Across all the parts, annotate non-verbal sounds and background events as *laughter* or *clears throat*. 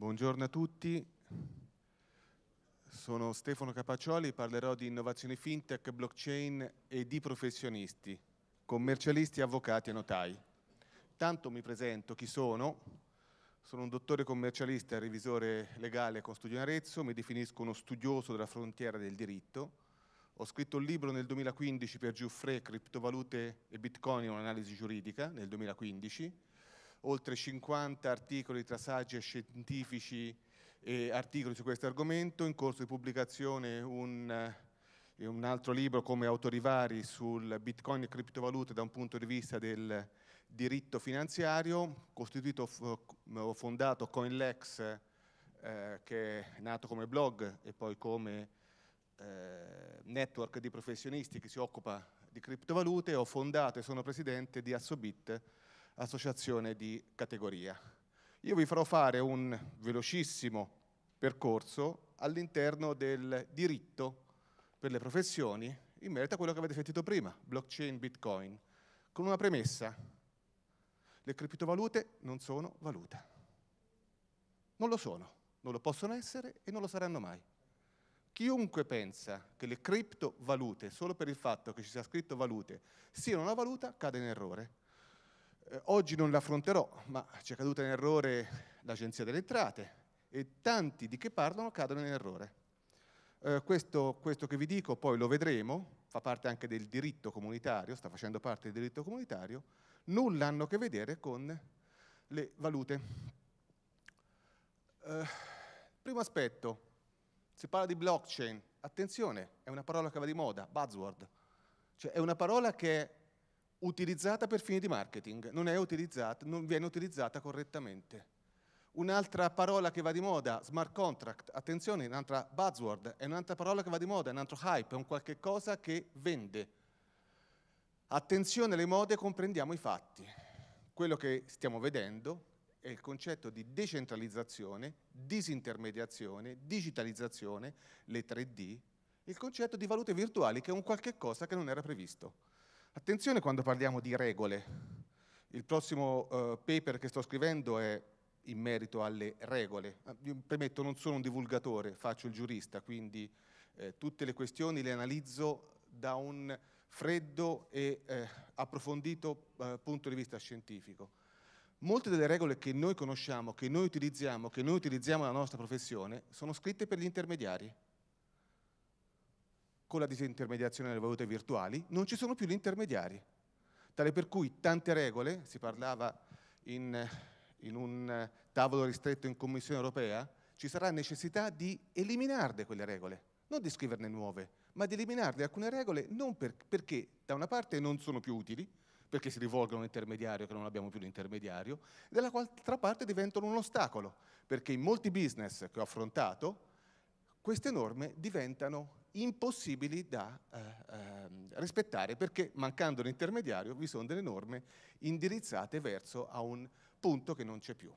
Buongiorno a tutti, sono Stefano Capaccioli, parlerò di innovazione fintech, blockchain e di professionisti, commercialisti, avvocati e notai. Tanto mi presento chi sono, sono un dottore commercialista e revisore legale con studio in Arezzo, mi definisco uno studioso della frontiera del diritto, ho scritto un libro nel 2015 per Giuffre, criptovalute e bitcoin, un'analisi giuridica, nel 2015, oltre 50 articoli tra saggi e scientifici e eh, articoli su questo argomento, in corso di pubblicazione un, eh, un altro libro come Autorivari sul bitcoin e criptovalute da un punto di vista del diritto finanziario, costituito o fondato CoinLex eh, che è nato come blog e poi come eh, network di professionisti che si occupa di criptovalute, ho fondato e sono presidente di Assobit, associazione di categoria. Io vi farò fare un velocissimo percorso all'interno del diritto per le professioni in merito a quello che avete sentito prima, blockchain, bitcoin, con una premessa. Le criptovalute non sono valuta. Non lo sono, non lo possono essere e non lo saranno mai. Chiunque pensa che le criptovalute, solo per il fatto che ci sia scritto valute, siano una valuta, cade in errore. Eh, oggi non l'affronterò, ma ci è caduta in errore l'Agenzia delle Entrate e tanti di che parlano cadono in errore. Eh, questo, questo che vi dico poi lo vedremo, fa parte anche del diritto comunitario, sta facendo parte del diritto comunitario, nulla hanno a che vedere con le valute. Eh, primo aspetto, si parla di blockchain, attenzione, è una parola che va di moda, buzzword, cioè è una parola che è utilizzata per fini di marketing, non, non viene utilizzata correttamente. Un'altra parola che va di moda, smart contract, attenzione, un'altra buzzword, è un'altra parola che va di moda, è un altro hype, è un qualche cosa che vende. Attenzione alle mode, comprendiamo i fatti. Quello che stiamo vedendo è il concetto di decentralizzazione, disintermediazione, digitalizzazione, le 3D, il concetto di valute virtuali che è un qualche cosa che non era previsto. Attenzione quando parliamo di regole. Il prossimo eh, paper che sto scrivendo è in merito alle regole. Eh, io premetto, non sono un divulgatore, faccio il giurista, quindi eh, tutte le questioni le analizzo da un freddo e eh, approfondito eh, punto di vista scientifico. Molte delle regole che noi conosciamo, che noi utilizziamo, che noi utilizziamo nella nostra professione, sono scritte per gli intermediari con la disintermediazione delle valute virtuali, non ci sono più gli intermediari, tale per cui tante regole, si parlava in, in un tavolo ristretto in Commissione europea, ci sarà necessità di eliminarne quelle regole, non di scriverne nuove, ma di eliminarne alcune regole non per, perché da una parte non sono più utili, perché si rivolgono a un intermediario che non abbiamo più l'intermediario, e dall'altra parte diventano un ostacolo, perché in molti business che ho affrontato queste norme diventano impossibili da eh, ehm, rispettare perché mancando l'intermediario vi sono delle norme indirizzate verso a un punto che non c'è più.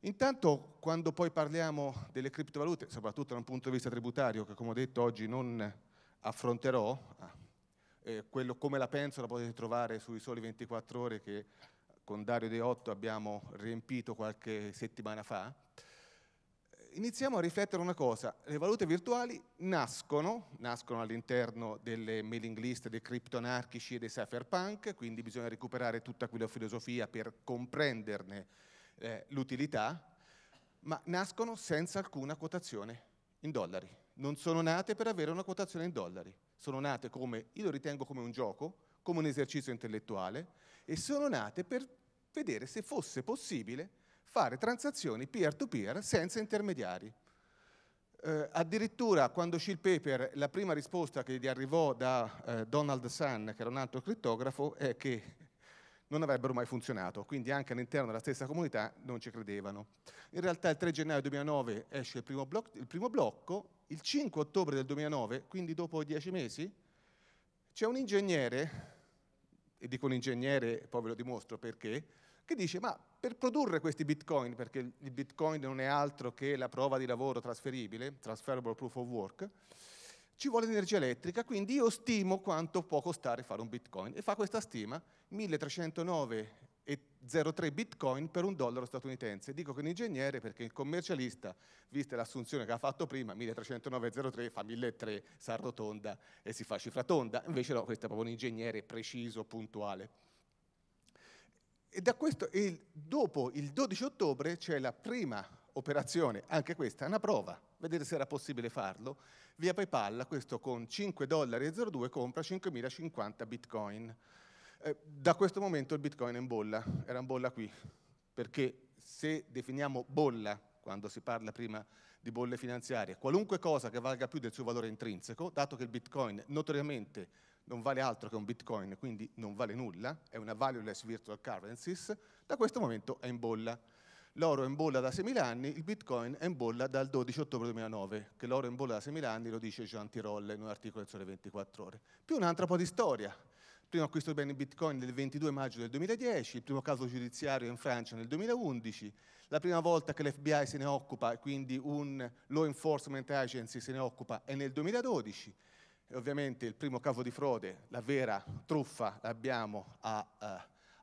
Intanto quando poi parliamo delle criptovalute, soprattutto da un punto di vista tributario che come ho detto oggi non affronterò, ah, eh, quello come la penso la potete trovare sui soli 24 ore che con Dario De Otto abbiamo riempito qualche settimana fa, iniziamo a riflettere una cosa, le valute virtuali nascono, nascono all'interno delle mailing list dei criptonarchici e dei cypherpunk, quindi bisogna recuperare tutta quella filosofia per comprenderne eh, l'utilità, ma nascono senza alcuna quotazione in dollari, non sono nate per avere una quotazione in dollari, sono nate come, io lo ritengo come un gioco, come un esercizio intellettuale, e sono nate per vedere se fosse possibile fare transazioni peer-to-peer senza intermediari. Eh, addirittura quando uscì il Paper la prima risposta che gli arrivò da eh, Donald Sun, che era un altro crittografo, è che non avrebbero mai funzionato, quindi anche all'interno della stessa comunità non ci credevano. In realtà il 3 gennaio 2009 esce il primo, blocco, il, primo blocco, il 5 ottobre del 2009, quindi dopo dieci mesi, c'è un ingegnere, e dico un ingegnere, poi ve lo dimostro perché, che dice ma per produrre questi bitcoin, perché il bitcoin non è altro che la prova di lavoro trasferibile, transferable proof of work, ci vuole energia elettrica, quindi io stimo quanto può costare fare un bitcoin e fa questa stima 1309,03 bitcoin per un dollaro statunitense. Dico che un ingegnere, perché il commercialista, vista l'assunzione che ha fatto prima, 1309,03 fa 1.300, si arrotonda e si fa cifra tonda, invece no, questo è proprio un ingegnere preciso, puntuale. E da questo, e dopo il 12 ottobre c'è la prima operazione, anche questa è una prova, vedere se era possibile farlo, via PayPal, questo con 5 dollari e 0,2 compra 5.050 bitcoin. Eh, da questo momento il bitcoin è in bolla, era in bolla qui, perché se definiamo bolla, quando si parla prima di bolle finanziarie, qualunque cosa che valga più del suo valore intrinseco, dato che il bitcoin notoriamente non vale altro che un bitcoin, quindi non vale nulla, è una valueless virtual currencies, da questo momento è in bolla. L'oro è in bolla da 6.000 anni, il bitcoin è in bolla dal 12 ottobre 2009, che l'oro è in bolla da 6.000 anni lo dice Jean Tirolle in un articolo del Sole 24 Ore. Più un'altra po' di storia. Il primo acquisto di beni in bitcoin del 22 maggio del 2010, il primo caso giudiziario in Francia nel 2011, la prima volta che l'FBI se ne occupa, quindi un law enforcement agency se ne occupa, è nel 2012. E ovviamente il primo caso di frode, la vera truffa, l'abbiamo a uh,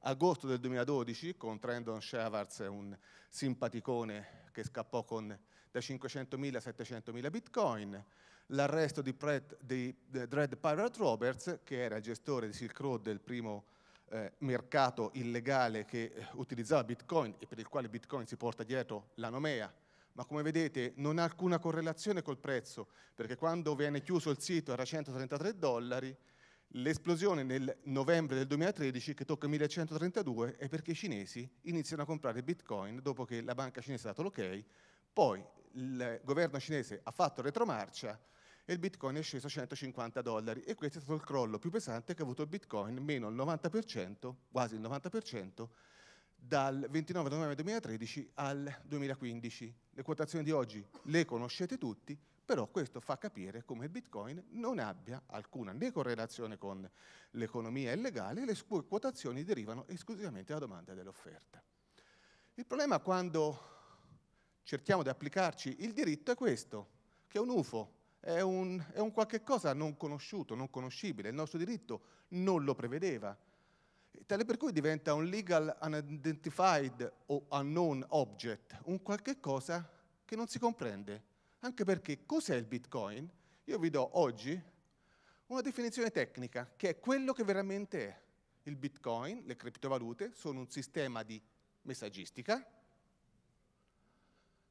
agosto del 2012 con Trendon Shevards, un simpaticone che scappò con da 500.000 a 700.000 bitcoin, l'arresto di, Pret, di Dread Pirate Roberts, che era il gestore di Silk Road del primo eh, mercato illegale che eh, utilizzava bitcoin e per il quale bitcoin si porta dietro la nomea ma come vedete non ha alcuna correlazione col prezzo, perché quando viene chiuso il sito era 133 dollari, l'esplosione nel novembre del 2013 che tocca 1132 è perché i cinesi iniziano a comprare bitcoin dopo che la banca cinese ha dato l'ok, poi il governo cinese ha fatto retromarcia e il bitcoin è sceso a 150 dollari e questo è stato il crollo più pesante che ha avuto il bitcoin, meno il 90%, quasi il 90% dal 29 novembre 2013 al 2015. Le quotazioni di oggi le conoscete tutti, però questo fa capire come il Bitcoin non abbia alcuna né correlazione con l'economia illegale, le sue quotazioni derivano esclusivamente dalla domanda dell'offerta. Il problema quando cerchiamo di applicarci il diritto è questo, che è un UFO, è un, è un qualche cosa non conosciuto, non conoscibile, il nostro diritto non lo prevedeva, Tale per cui diventa un legal unidentified o unknown object, un qualche cosa che non si comprende. Anche perché cos'è il Bitcoin? Io vi do oggi una definizione tecnica che è quello che veramente è. Il Bitcoin, le criptovalute, sono un sistema di messaggistica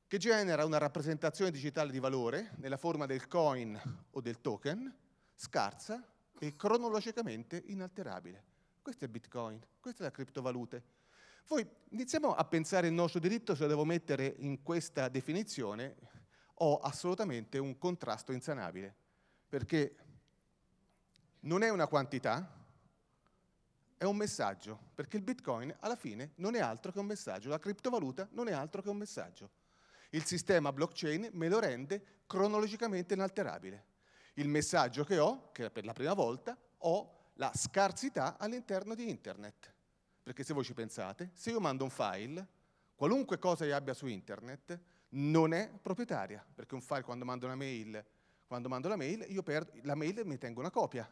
che genera una rappresentazione digitale di valore nella forma del coin o del token scarsa e cronologicamente inalterabile. Questo è Bitcoin, questa è la criptovaluta. Voi iniziamo a pensare il nostro diritto se lo devo mettere in questa definizione, ho assolutamente un contrasto insanabile, perché non è una quantità, è un messaggio, perché il bitcoin alla fine non è altro che un messaggio, la criptovaluta non è altro che un messaggio. Il sistema blockchain me lo rende cronologicamente inalterabile. Il messaggio che ho, che per la prima volta ho la scarsità all'interno di internet. Perché se voi ci pensate, se io mando un file, qualunque cosa io abbia su internet, non è proprietaria, perché un file quando mando una mail, quando mando la mail, io perdo, la mail mi tengo una copia.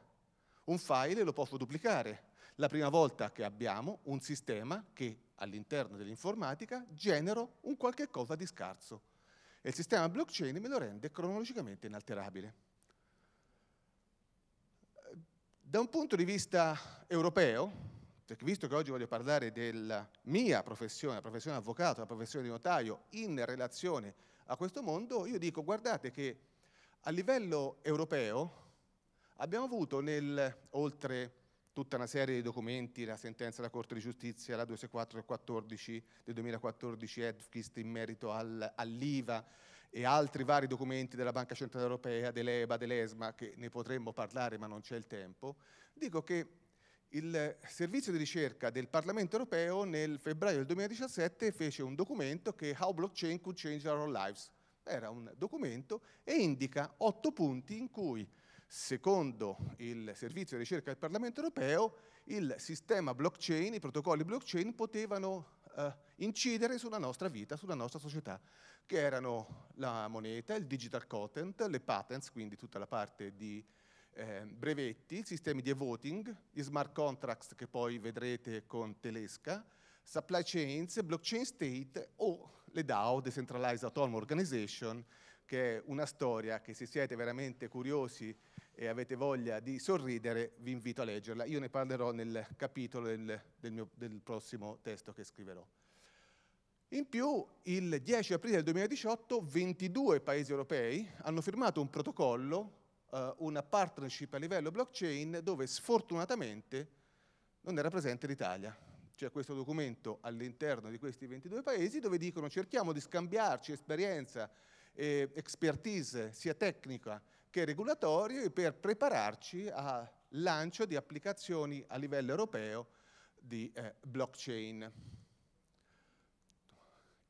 Un file lo posso duplicare. La prima volta che abbiamo un sistema che all'interno dell'informatica genero un qualche cosa di scarso. E il sistema blockchain me lo rende cronologicamente inalterabile. Da un punto di vista europeo, visto che oggi voglio parlare della mia professione, la professione avvocato, la professione di notaio, in relazione a questo mondo, io dico guardate che a livello europeo abbiamo avuto nel, oltre tutta una serie di documenti, la sentenza della Corte di Giustizia, la 264 del 2014 EDFKIST in merito al, all'IVA, e altri vari documenti della Banca Centrale Europea, dell'EBA, dell'ESMA, che ne potremmo parlare ma non c'è il tempo, dico che il servizio di ricerca del Parlamento europeo nel febbraio del 2017 fece un documento che How Blockchain Could Change Our Lives. Era un documento e indica otto punti in cui, secondo il servizio di ricerca del Parlamento europeo, il sistema blockchain, i protocolli blockchain potevano eh, incidere sulla nostra vita, sulla nostra società che erano la moneta, il digital content, le patents, quindi tutta la parte di eh, brevetti, sistemi di e-voting, gli smart contracts che poi vedrete con Telesca, supply chains, blockchain state o le DAO, Decentralized Autonomous Organization, che è una storia che se siete veramente curiosi e avete voglia di sorridere vi invito a leggerla. Io ne parlerò nel capitolo del, del, mio, del prossimo testo che scriverò. In più, il 10 aprile del 2018, 22 paesi europei hanno firmato un protocollo, eh, una partnership a livello blockchain, dove sfortunatamente non era presente l'Italia. C'è questo documento all'interno di questi 22 paesi dove dicono cerchiamo di scambiarci esperienza e expertise sia tecnica che regolatoria per prepararci al lancio di applicazioni a livello europeo di eh, blockchain.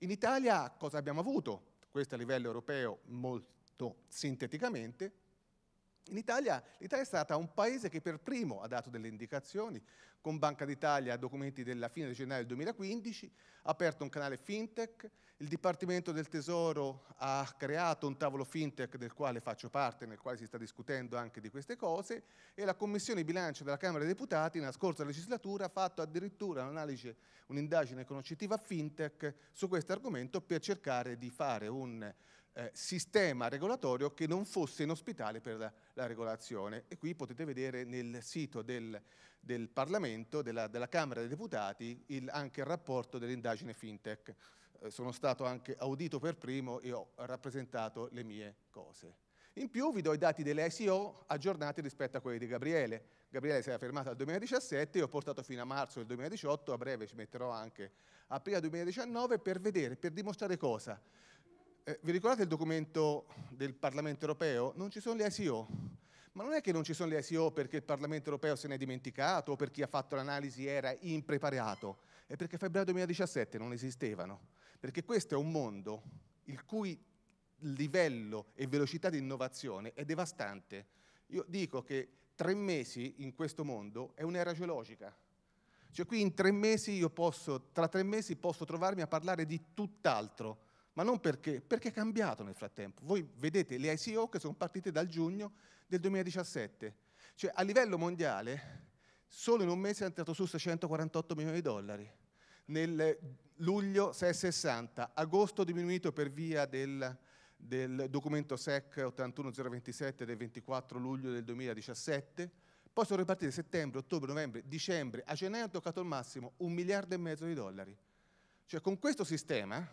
In Italia cosa abbiamo avuto? Questo a livello europeo molto sinteticamente, in Italia, l'Italia è stata un paese che per primo ha dato delle indicazioni, con Banca d'Italia documenti della fine di gennaio del 2015, ha aperto un canale fintech, il Dipartimento del Tesoro ha creato un tavolo fintech del quale faccio parte, nel quale si sta discutendo anche di queste cose, e la Commissione Bilancio della Camera dei Deputati nella scorsa legislatura ha fatto addirittura un'analisi, un'indagine conoscitiva fintech su questo argomento per cercare di fare un eh, sistema regolatorio che non fosse inospitale per la, la, regolazione. E qui potete vedere nel sito del, del Parlamento, della, della, Camera dei Deputati, il, anche il rapporto dell'indagine FinTech. Eh, sono stato anche audito per primo e ho rappresentato le mie cose. In più vi do i dati delle ICO aggiornati rispetto a quelli di Gabriele. Gabriele si era fermata al 2017, io ho portato fino a marzo del 2018, a breve ci metterò anche aprile 2019 per vedere, per dimostrare cosa? Eh, vi ricordate il documento del Parlamento europeo? Non ci sono le ICO. Ma non è che non ci sono le ICO perché il Parlamento europeo se ne è dimenticato o per chi ha fatto l'analisi era impreparato, è perché a febbraio 2017 non esistevano. Perché questo è un mondo il cui livello e velocità di innovazione è devastante. Io dico che tre mesi in questo mondo è un'era geologica. Cioè qui in tre mesi io posso, tra tre mesi posso trovarmi a parlare di tutt'altro ma non perché, perché è cambiato nel frattempo. Voi vedete le ICO che sono partite dal giugno del 2017, cioè a livello mondiale solo in un mese è entrato su 648 milioni di dollari, nel luglio 660, agosto diminuito per via del, del documento SEC 81027 del 24 luglio del 2017, poi sono ripartiti settembre, ottobre, novembre, dicembre, a gennaio ha toccato il massimo un miliardo e mezzo di dollari. Cioè con questo sistema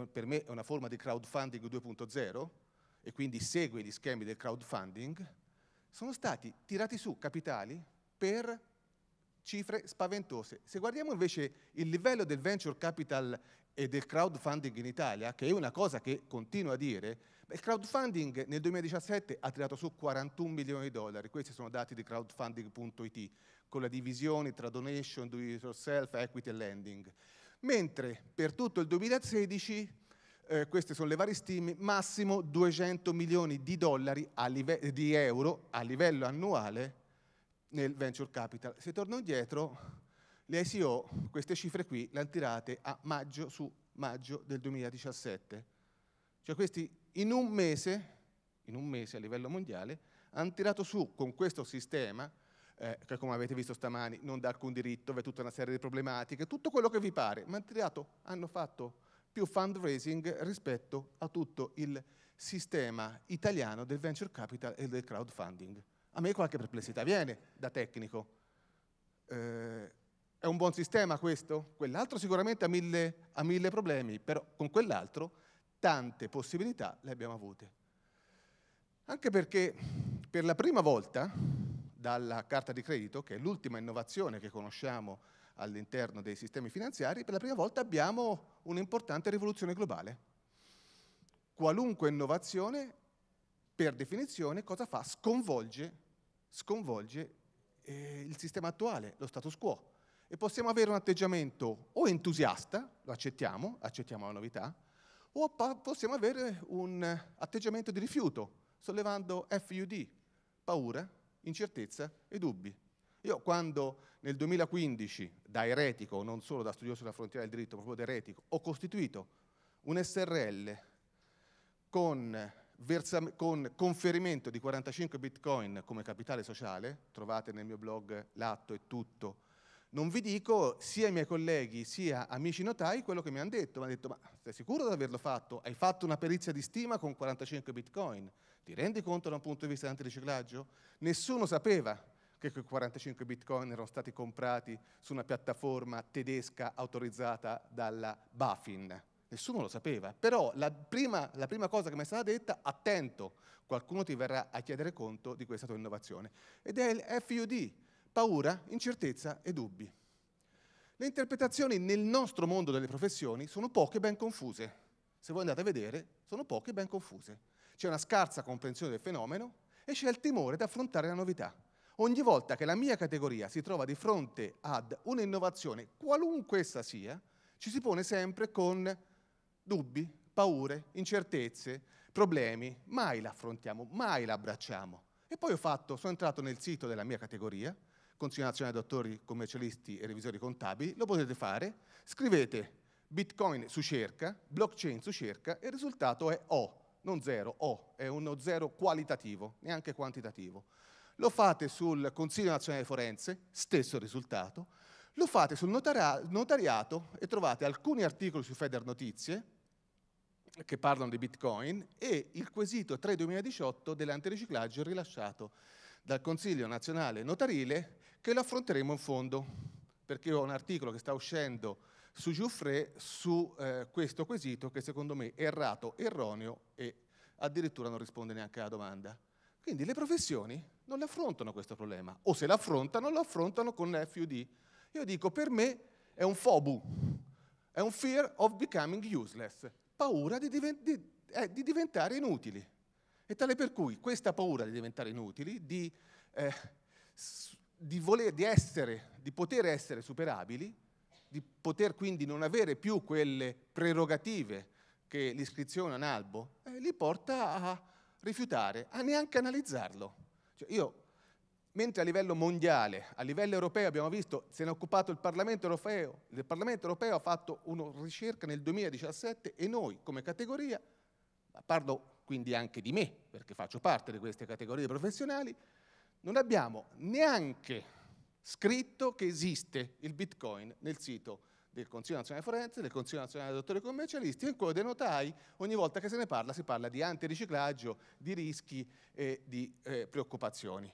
che per me è una forma di crowdfunding 2.0 e quindi segue gli schemi del crowdfunding, sono stati tirati su capitali per cifre spaventose. Se guardiamo invece il livello del venture capital e del crowdfunding in Italia, che è una cosa che continuo a dire, il crowdfunding nel 2017 ha tirato su 41 milioni di dollari, questi sono dati di crowdfunding.it, con la divisione tra donation, do it yourself, equity e lending mentre per tutto il 2016, eh, queste sono le varie stime, massimo 200 milioni di, live- di euro a livello annuale nel venture capital. Se torno indietro, le ICO queste cifre qui le hanno tirate a maggio su maggio del 2017. Cioè questi in un mese, in un mese a livello mondiale, hanno tirato su con questo sistema eh, che come avete visto stamani non dà alcun diritto, aveva tutta una serie di problematiche, tutto quello che vi pare, ma in teatro hanno fatto più fundraising rispetto a tutto il sistema italiano del venture capital e del crowdfunding. A me qualche perplessità viene da tecnico. Eh, è un buon sistema questo? Quell'altro sicuramente ha mille, ha mille problemi, però con quell'altro tante possibilità le abbiamo avute. Anche perché per la prima volta dalla carta di credito, che è l'ultima innovazione che conosciamo all'interno dei sistemi finanziari, per la prima volta abbiamo un'importante rivoluzione globale. Qualunque innovazione, per definizione, cosa fa? Sconvolge, sconvolge eh, il sistema attuale, lo status quo. E possiamo avere un atteggiamento o entusiasta, lo accettiamo, accettiamo la novità, o possiamo avere un atteggiamento di rifiuto, sollevando FUD, paura, incertezza e dubbi. Io quando nel 2015, da eretico, non solo da studioso della frontiera del diritto, ma proprio da eretico, ho costituito un SRL con, con conferimento di 45 bitcoin come capitale sociale, trovate nel mio blog l'atto e tutto, non vi dico sia ai miei colleghi sia amici notai quello che mi hanno detto, mi hanno detto ma sei sicuro di averlo fatto? Hai fatto una perizia di stima con 45 bitcoin? Ti rendi conto da un punto di vista dell'antiriciclaggio? Nessuno sapeva che quei 45 bitcoin erano stati comprati su una piattaforma tedesca autorizzata dalla Bafin. Nessuno lo sapeva, però la prima, la prima cosa che mi è stata detta, attento, qualcuno ti verrà a chiedere conto di questa tua innovazione. Ed è il FUD, paura, incertezza e dubbi. Le interpretazioni nel nostro mondo delle professioni sono poche e ben confuse. Se voi andate a vedere, sono poche e ben confuse. C'è una scarsa comprensione del fenomeno e c'è il timore di affrontare la novità. Ogni volta che la mia categoria si trova di fronte ad un'innovazione, qualunque essa sia, ci si pone sempre con dubbi, paure, incertezze, problemi, mai la affrontiamo, mai la abbracciamo. E poi ho fatto, sono entrato nel sito della mia categoria, Consiglio Nazionale Dottori Commercialisti e Revisori Contabili, lo potete fare, scrivete Bitcoin su cerca, blockchain su cerca e il risultato è O, non zero, O, è uno zero qualitativo, neanche quantitativo. Lo fate sul Consiglio Nazionale Forense, stesso risultato. Lo fate sul notariato e trovate alcuni articoli su Feder Notizie che parlano di Bitcoin e il quesito 3 2018 dell'antiriciclaggio rilasciato dal Consiglio Nazionale Notarile che lo affronteremo in fondo perché ho un articolo che sta uscendo su Giuffre su eh, questo quesito che secondo me è errato, erroneo e addirittura non risponde neanche alla domanda. Quindi le professioni non le affrontano questo problema, o se l'affrontano, lo affrontano con FUD. Io dico, per me è un FOBU, è un fear of becoming useless, paura di, diven- di, eh, di diventare inutili. E tale per cui questa paura di diventare inutili, di, eh, di voler, essere, poter essere superabili, di poter quindi non avere più quelle prerogative che l'iscrizione a un albo eh, li porta a rifiutare, a neanche analizzarlo. Cioè io, mentre a livello mondiale, a livello europeo abbiamo visto, se ne è occupato il Parlamento europeo, il Parlamento europeo ha fatto una ricerca nel 2017 e noi come categoria, parlo quindi anche di me, perché faccio parte di queste categorie professionali, non abbiamo neanche scritto che esiste il bitcoin nel sito del Consiglio Nazionale Forense, del Consiglio Nazionale dei Dottori Commercialisti, in cui dei notai ogni volta che se ne parla si parla di antiriciclaggio, di rischi e di eh, preoccupazioni.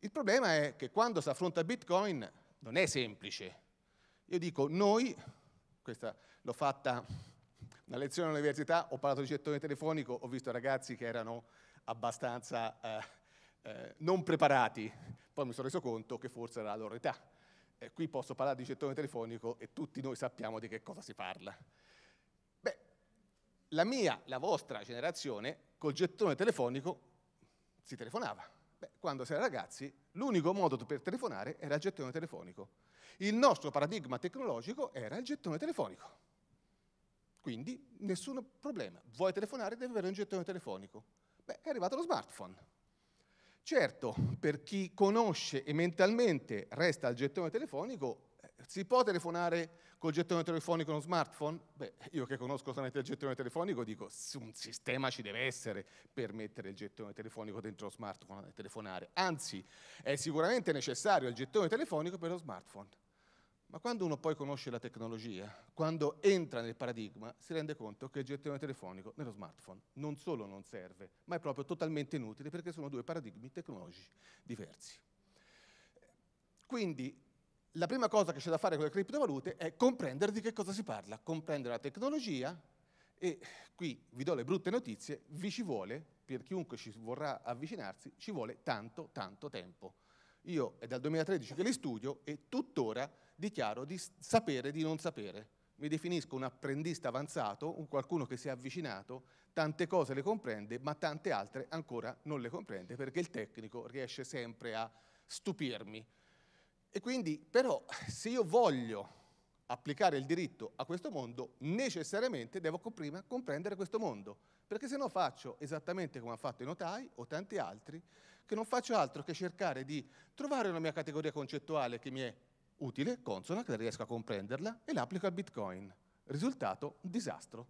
Il problema è che quando si affronta Bitcoin non è semplice. Io dico noi, questa l'ho fatta una lezione all'università, ho parlato di gettone telefonico, ho visto ragazzi che erano abbastanza... Eh, eh, non preparati, poi mi sono reso conto che forse era la loro età. Eh, qui posso parlare di gettone telefonico e tutti noi sappiamo di che cosa si parla. Beh, la mia, la vostra generazione, col gettone telefonico si telefonava. Beh, quando si era ragazzi, l'unico modo per telefonare era il gettone telefonico. Il nostro paradigma tecnologico era il gettone telefonico. Quindi nessun problema. Vuoi telefonare, devi avere un gettone telefonico. Beh, è arrivato lo smartphone. Certo, per chi conosce e mentalmente resta al gettone telefonico, eh, si può telefonare col gettone telefonico uno smartphone? Beh, io che conosco solamente il gettone telefonico dico un sistema ci deve essere per mettere il gettone telefonico dentro lo smartphone e telefonare. Anzi, è sicuramente necessario il gettone telefonico per lo smartphone. Ma quando uno poi conosce la tecnologia, quando entra nel paradigma, si rende conto che il gettone telefonico nello smartphone non solo non serve, ma è proprio totalmente inutile perché sono due paradigmi tecnologici diversi. Quindi la prima cosa che c'è da fare con le criptovalute è comprendere di che cosa si parla, comprendere la tecnologia e qui vi do le brutte notizie, vi ci vuole, per chiunque ci vorrà avvicinarsi, ci vuole tanto, tanto tempo. Io è dal 2013 che li studio e tuttora dichiaro di sapere di non sapere. Mi definisco un apprendista avanzato, un qualcuno che si è avvicinato, tante cose le comprende, ma tante altre ancora non le comprende perché il tecnico riesce sempre a stupirmi. E quindi, però, se io voglio applicare il diritto a questo mondo, necessariamente devo prima comprendere questo mondo, perché se no faccio esattamente come ha fatto i notai o tanti altri, che non faccio altro che cercare di trovare una mia categoria concettuale che mi è utile, consona, che riesco a comprenderla, e l'applico al Bitcoin. Risultato, un disastro.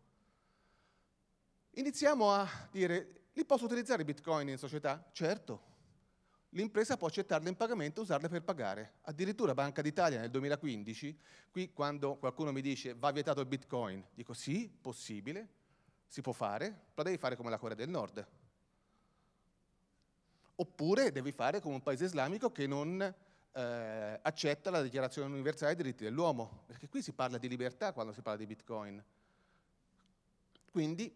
Iniziamo a dire, li posso utilizzare i Bitcoin in società? Certo. L'impresa può accettarle in pagamento e usarle per pagare. Addirittura Banca d'Italia nel 2015, qui quando qualcuno mi dice va vietato il Bitcoin, dico sì, possibile, si può fare, però devi fare come la Corea del Nord, oppure devi fare come un paese islamico che non eh, accetta la dichiarazione universale dei diritti dell'uomo, perché qui si parla di libertà quando si parla di bitcoin. Quindi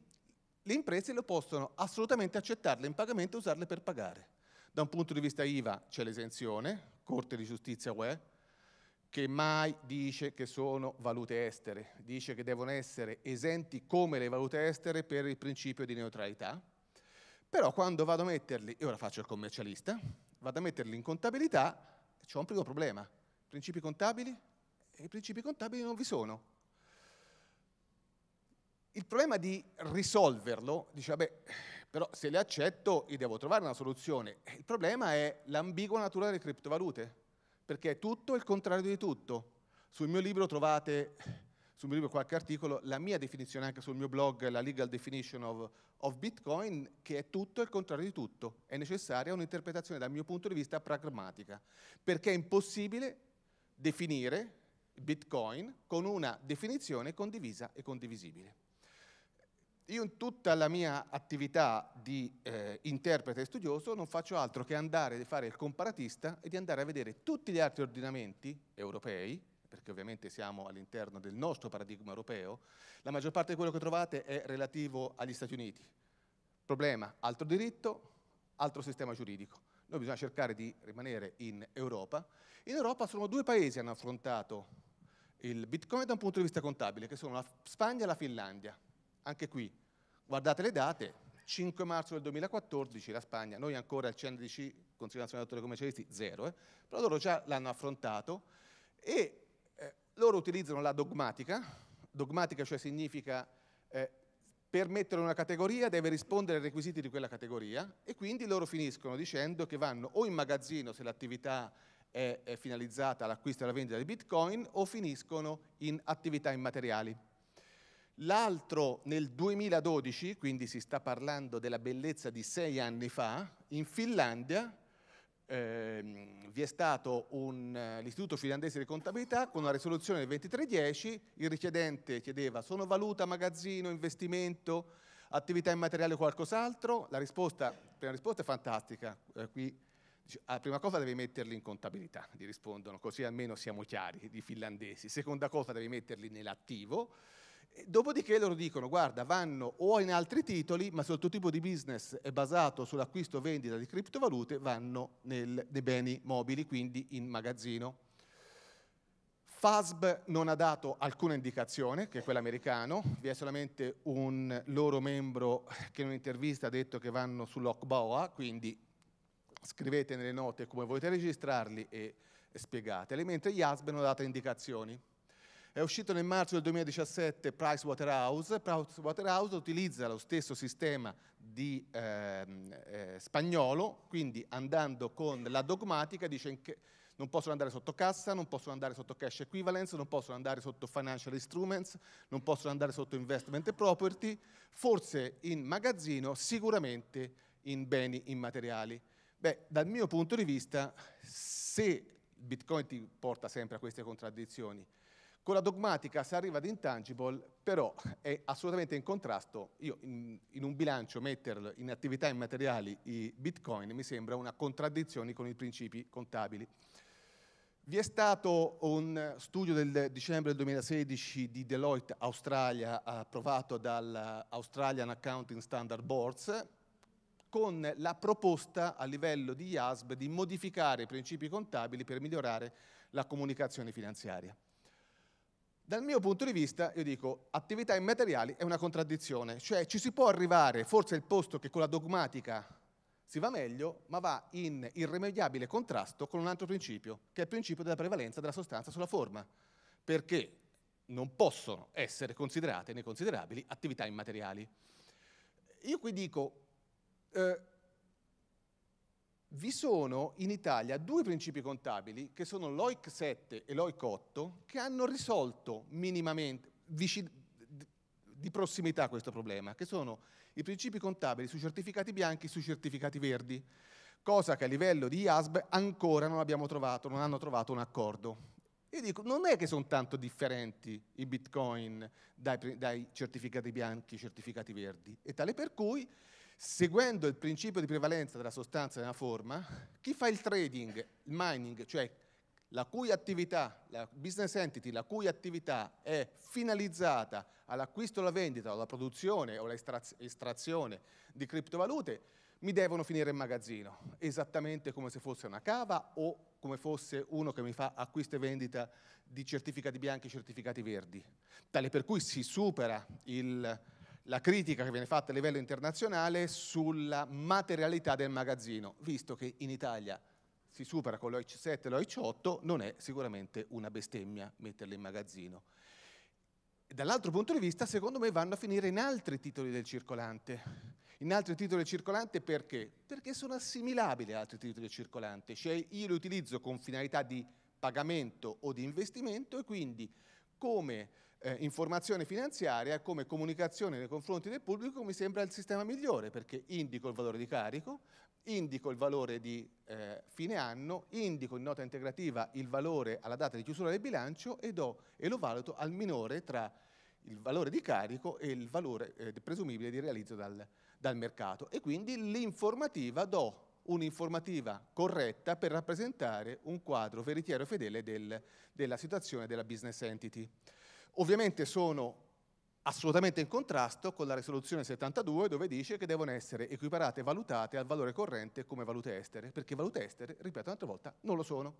le imprese lo possono assolutamente accettarle in pagamento e usarle per pagare. Da un punto di vista IVA c'è l'esenzione, Corte di Giustizia UE, che mai dice che sono valute estere, dice che devono essere esenti come le valute estere per il principio di neutralità, però quando vado a metterli, e ora faccio il commercialista, vado a metterli in contabilità, c'è un primo problema. Principi contabili? I principi contabili non vi sono. Il problema di risolverlo, dice, vabbè, però se le accetto io devo trovare una soluzione. Il problema è l'ambigua natura delle criptovalute, perché è tutto il contrario di tutto. Sul mio libro trovate sul mio libro qualche articolo, la mia definizione anche sul mio blog, la legal definition of, of Bitcoin, che è tutto il contrario di tutto. È necessaria un'interpretazione dal mio punto di vista pragmatica, perché è impossibile definire Bitcoin con una definizione condivisa e condivisibile. Io in tutta la mia attività di eh, interprete e studioso non faccio altro che andare a fare il comparatista e di andare a vedere tutti gli altri ordinamenti europei, perché ovviamente siamo all'interno del nostro paradigma europeo, la maggior parte di quello che trovate è relativo agli Stati Uniti. Problema, altro diritto, altro sistema giuridico. Noi bisogna cercare di rimanere in Europa. In Europa sono due paesi che hanno affrontato il Bitcoin da un punto di vista contabile, che sono la Spagna e la Finlandia. Anche qui, guardate le date, 5 marzo del 2014 la Spagna, noi ancora il CNDC, Consiglio Nazionale degli Autori Commercialisti, zero, eh? però loro già l'hanno affrontato e loro utilizzano la dogmatica, dogmatica cioè significa eh, permettere una categoria deve rispondere ai requisiti di quella categoria e quindi loro finiscono dicendo che vanno o in magazzino se l'attività è, è finalizzata all'acquisto e alla vendita di bitcoin o finiscono in attività immateriali. L'altro nel 2012, quindi si sta parlando della bellezza di sei anni fa, in Finlandia ehm, vi è stato un, eh, l'Istituto Finlandese di Contabilità con una risoluzione del 2310, il richiedente chiedeva sono valuta, magazzino, investimento, attività immateriale o qualcos'altro, la risposta, prima risposta è fantastica, eh, qui la ah, prima cosa devi metterli in contabilità, gli rispondono, così almeno siamo chiari di finlandesi. Seconda cosa devi metterli nell'attivo, Dopodiché loro dicono, guarda, vanno o in altri titoli, ma se il tuo tipo di business è basato sull'acquisto o vendita di criptovalute, vanno nel, nei beni mobili, quindi in magazzino. FASB non ha dato alcuna indicazione, che è quello americano, vi è solamente un loro membro che in un'intervista ha detto che vanno sull'OCBOA, quindi scrivete nelle note come volete registrarli e, e spiegateli, mentre gli ASB non ha dato indicazioni. È uscito nel marzo del 2017 Pricewaterhouse. Pricewaterhouse utilizza lo stesso sistema di, eh, eh, spagnolo, quindi andando con la dogmatica dice che non possono andare sotto cassa, non possono andare sotto cash equivalence, non possono andare sotto financial instruments, non possono andare sotto investment property, forse in magazzino, sicuramente in beni immateriali. Beh, dal mio punto di vista, se Bitcoin ti porta sempre a queste contraddizioni, con la dogmatica si arriva ad intangible, però è assolutamente in contrasto. Io in, in un bilancio metterlo in attività immateriali i bitcoin mi sembra una contraddizione con i principi contabili. Vi è stato un studio del dicembre 2016 di Deloitte Australia approvato dall'Australian Accounting Standard Boards con la proposta a livello di IASB di modificare i principi contabili per migliorare la comunicazione finanziaria. Dal mio punto di vista, io dico, attività immateriali è una contraddizione, cioè ci si può arrivare, forse è il posto che con la dogmatica si va meglio, ma va in irrimediabile contrasto con un altro principio, che è il principio della prevalenza della sostanza sulla forma, perché non possono essere considerate né considerabili attività immateriali. Io qui dico, eh, vi sono in Italia due principi contabili, che sono l'OIC 7 e l'OIC 8, che hanno risolto minimamente, di prossimità questo problema, che sono i principi contabili sui certificati bianchi e sui certificati verdi, cosa che a livello di IASB ancora non abbiamo trovato, non hanno trovato un accordo. E dico, non è che sono tanto differenti i bitcoin dai, dai certificati bianchi e certificati verdi, e tale per cui seguendo il principio di prevalenza della sostanza nella forma, chi fa il trading, il mining, cioè la cui attività, la business entity, la cui attività è finalizzata all'acquisto, o alla vendita, o alla produzione o all'estrazione di criptovalute, mi devono finire in magazzino, esattamente come se fosse una cava o come fosse uno che mi fa acquisto e vendita di certificati bianchi e certificati verdi, tale per cui si supera il, la critica che viene fatta a livello internazionale sulla materialità del magazzino, visto che in Italia si supera con l'OIC7 e l'OIC8, non è sicuramente una bestemmia metterli in magazzino. Dall'altro punto di vista, secondo me, vanno a finire in altri titoli del circolante. In altri titoli del circolante perché? Perché sono assimilabili ad altri titoli del circolante, cioè io li utilizzo con finalità di pagamento o di investimento e quindi come eh, informazione finanziaria come comunicazione nei confronti del pubblico mi sembra il sistema migliore perché indico il valore di carico, indico il valore di eh, fine anno, indico in nota integrativa il valore alla data di chiusura del bilancio e, do, e lo valuto al minore tra il valore di carico e il valore eh, presumibile di realizzo dal, dal mercato. E quindi l'informativa do un'informativa corretta per rappresentare un quadro veritiero e fedele del, della situazione della business entity ovviamente sono assolutamente in contrasto con la risoluzione 72 dove dice che devono essere equiparate e valutate al valore corrente come valute estere, perché valute estere, ripeto un'altra volta, non lo sono.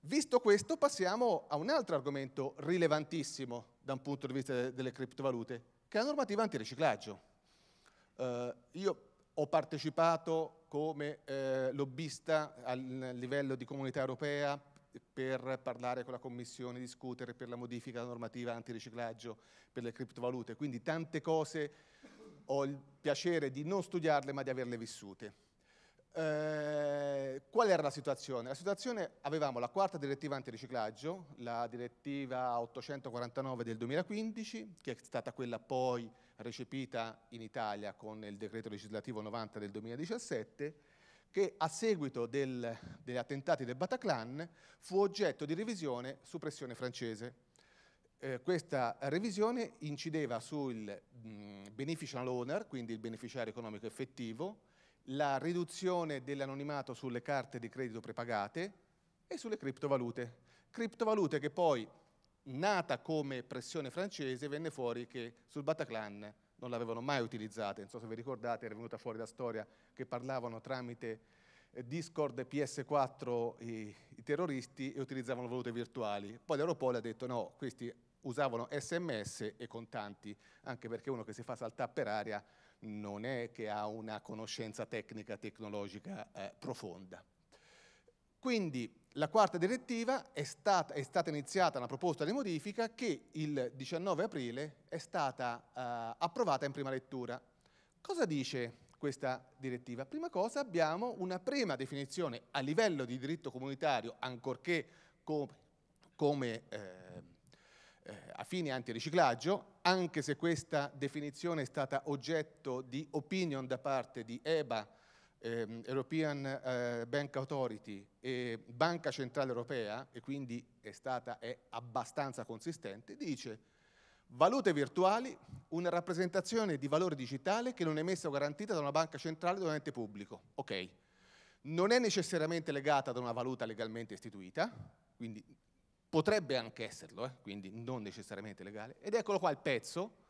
Visto questo passiamo a un altro argomento rilevantissimo da un punto di vista delle criptovalute, che è la normativa antiriciclaggio. Eh, io ho partecipato come eh, lobbista a livello di comunità europea per parlare con la Commissione, discutere per la modifica della normativa antiriciclaggio per le criptovalute. Quindi tante cose ho il piacere di non studiarle ma di averle vissute. Eh, qual era la situazione? La situazione avevamo la quarta direttiva antiriciclaggio, la direttiva 849 del 2015, che è stata quella poi recepita in Italia con il decreto legislativo 90 del 2017, che a seguito del, degli attentati del Bataclan fu oggetto di revisione su pressione francese. Eh, questa revisione incideva sul mh, beneficial owner, quindi il beneficiario economico effettivo, la riduzione dell'anonimato sulle carte di credito prepagate e sulle criptovalute. Criptovalute che poi, nata come pressione francese, venne fuori che sul Bataclan non l'avevano mai utilizzata, non so se vi ricordate, era venuta fuori la storia che parlavano tramite eh, Discord e PS4 i, i terroristi e utilizzavano valute virtuali. Poi l'Europol ha detto no, questi usavano sms e contanti, anche perché uno che si fa saltare per aria non è che ha una conoscenza tecnica, tecnologica eh, profonda. Quindi la quarta direttiva è stata, è stata, iniziata una proposta di modifica che il 19 aprile è stata eh, approvata in prima lettura. Cosa dice questa direttiva? Prima cosa abbiamo una prima definizione a livello di diritto comunitario, ancorché come, come eh, eh, a fine antiriciclaggio, anche se questa definizione è stata oggetto di opinion da parte di EBA, eh, European eh, Bank Authority e Banca Centrale Europea, e quindi è stata è abbastanza consistente, dice valute virtuali, una rappresentazione di valore digitale che non è messa o garantita da una banca centrale o da un ente pubblico. Ok, non è necessariamente legata ad una valuta legalmente istituita, quindi potrebbe anche esserlo, eh, quindi non necessariamente legale. Ed eccolo qua il pezzo,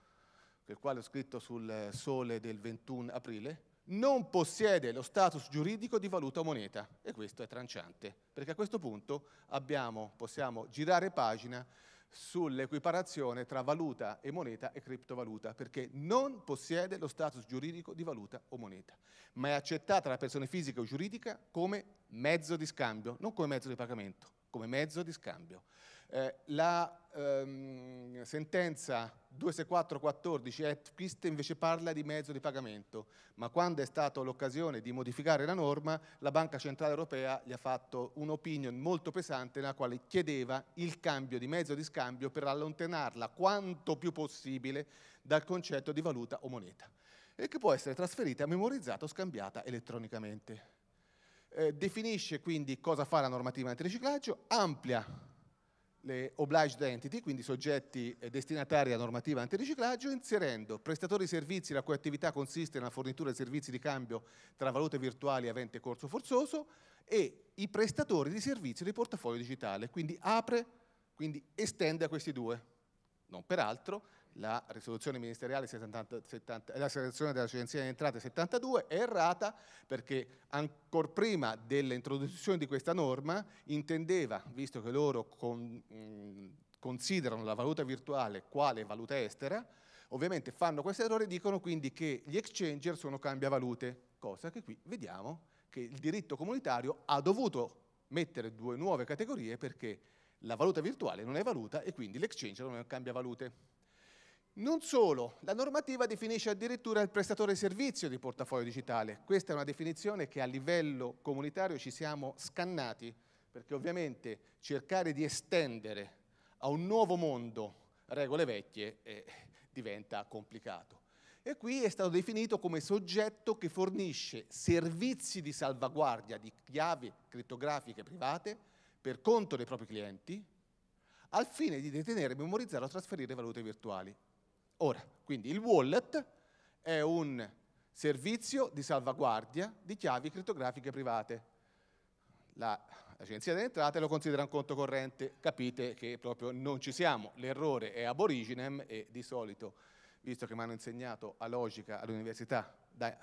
il quale ho scritto sul eh, sole del 21 aprile, non possiede lo status giuridico di valuta o moneta e questo è tranciante, perché a questo punto abbiamo, possiamo girare pagina sull'equiparazione tra valuta e moneta e criptovaluta, perché non possiede lo status giuridico di valuta o moneta, ma è accettata dalla persona fisica o giuridica come mezzo di scambio, non come mezzo di pagamento, come mezzo di scambio. Eh, la ehm, sentenza 26414 ETPIST invece parla di mezzo di pagamento, ma quando è stata l'occasione di modificare la norma, la Banca Centrale Europea gli ha fatto un'opinion molto pesante nella quale chiedeva il cambio di mezzo di scambio per allontanarla quanto più possibile dal concetto di valuta o moneta e che può essere trasferita, memorizzata o scambiata elettronicamente. Eh, definisce quindi cosa fa la normativa antiriciclaggio, amplia le obliged entity, quindi soggetti eh, destinatari a normativa antiriciclaggio, inserendo prestatori di servizi la cui attività consiste nella fornitura di servizi di cambio tra valute virtuali avente corso forzoso e i prestatori di servizi di portafoglio digitale, quindi apre, quindi estende a questi due. Non peraltro, la risoluzione ministeriale 70, 70, la selezione della Agenzia di Entrate 72 è errata perché ancora prima dell'introduzione di questa norma intendeva, visto che loro con, mh, considerano la valuta virtuale quale valuta estera, ovviamente fanno questo errore e dicono quindi che gli exchanger sono cambiavalute, cosa che qui vediamo che il diritto comunitario ha dovuto mettere due nuove categorie perché la valuta virtuale non è valuta e quindi l'exchanger non cambia valute. Non solo, la normativa definisce addirittura il prestatore servizio di portafoglio digitale. Questa è una definizione che a livello comunitario ci siamo scannati, perché ovviamente cercare di estendere a un nuovo mondo regole vecchie eh, diventa complicato. E qui è stato definito come soggetto che fornisce servizi di salvaguardia di chiavi criptografiche private per conto dei propri clienti, al fine di detenere, memorizzare o trasferire valute virtuali. Ora, quindi il wallet è un servizio di salvaguardia di chiavi crittografiche private. La, l'Agenzia delle Entrate lo considera un conto corrente, capite che proprio non ci siamo, l'errore è ab originem e di solito, visto che mi hanno insegnato a logica all'università, da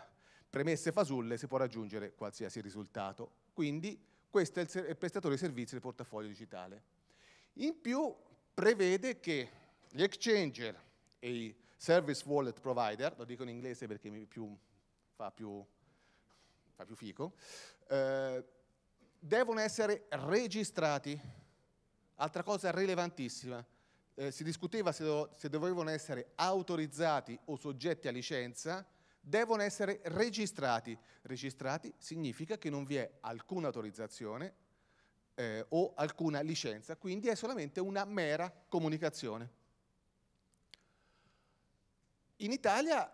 premesse fasulle si può raggiungere qualsiasi risultato. Quindi questo è il, ser- il prestatore di servizi del portafoglio digitale. In più prevede che gli exchanger e i service wallet provider, lo dico in inglese perché mi più, fa, più, fa più fico, eh, devono essere registrati. Altra cosa rilevantissima, eh, si discuteva se, do, se dovevano essere autorizzati o soggetti a licenza, devono essere registrati. Registrati significa che non vi è alcuna autorizzazione eh, o alcuna licenza, quindi è solamente una mera comunicazione. In Italia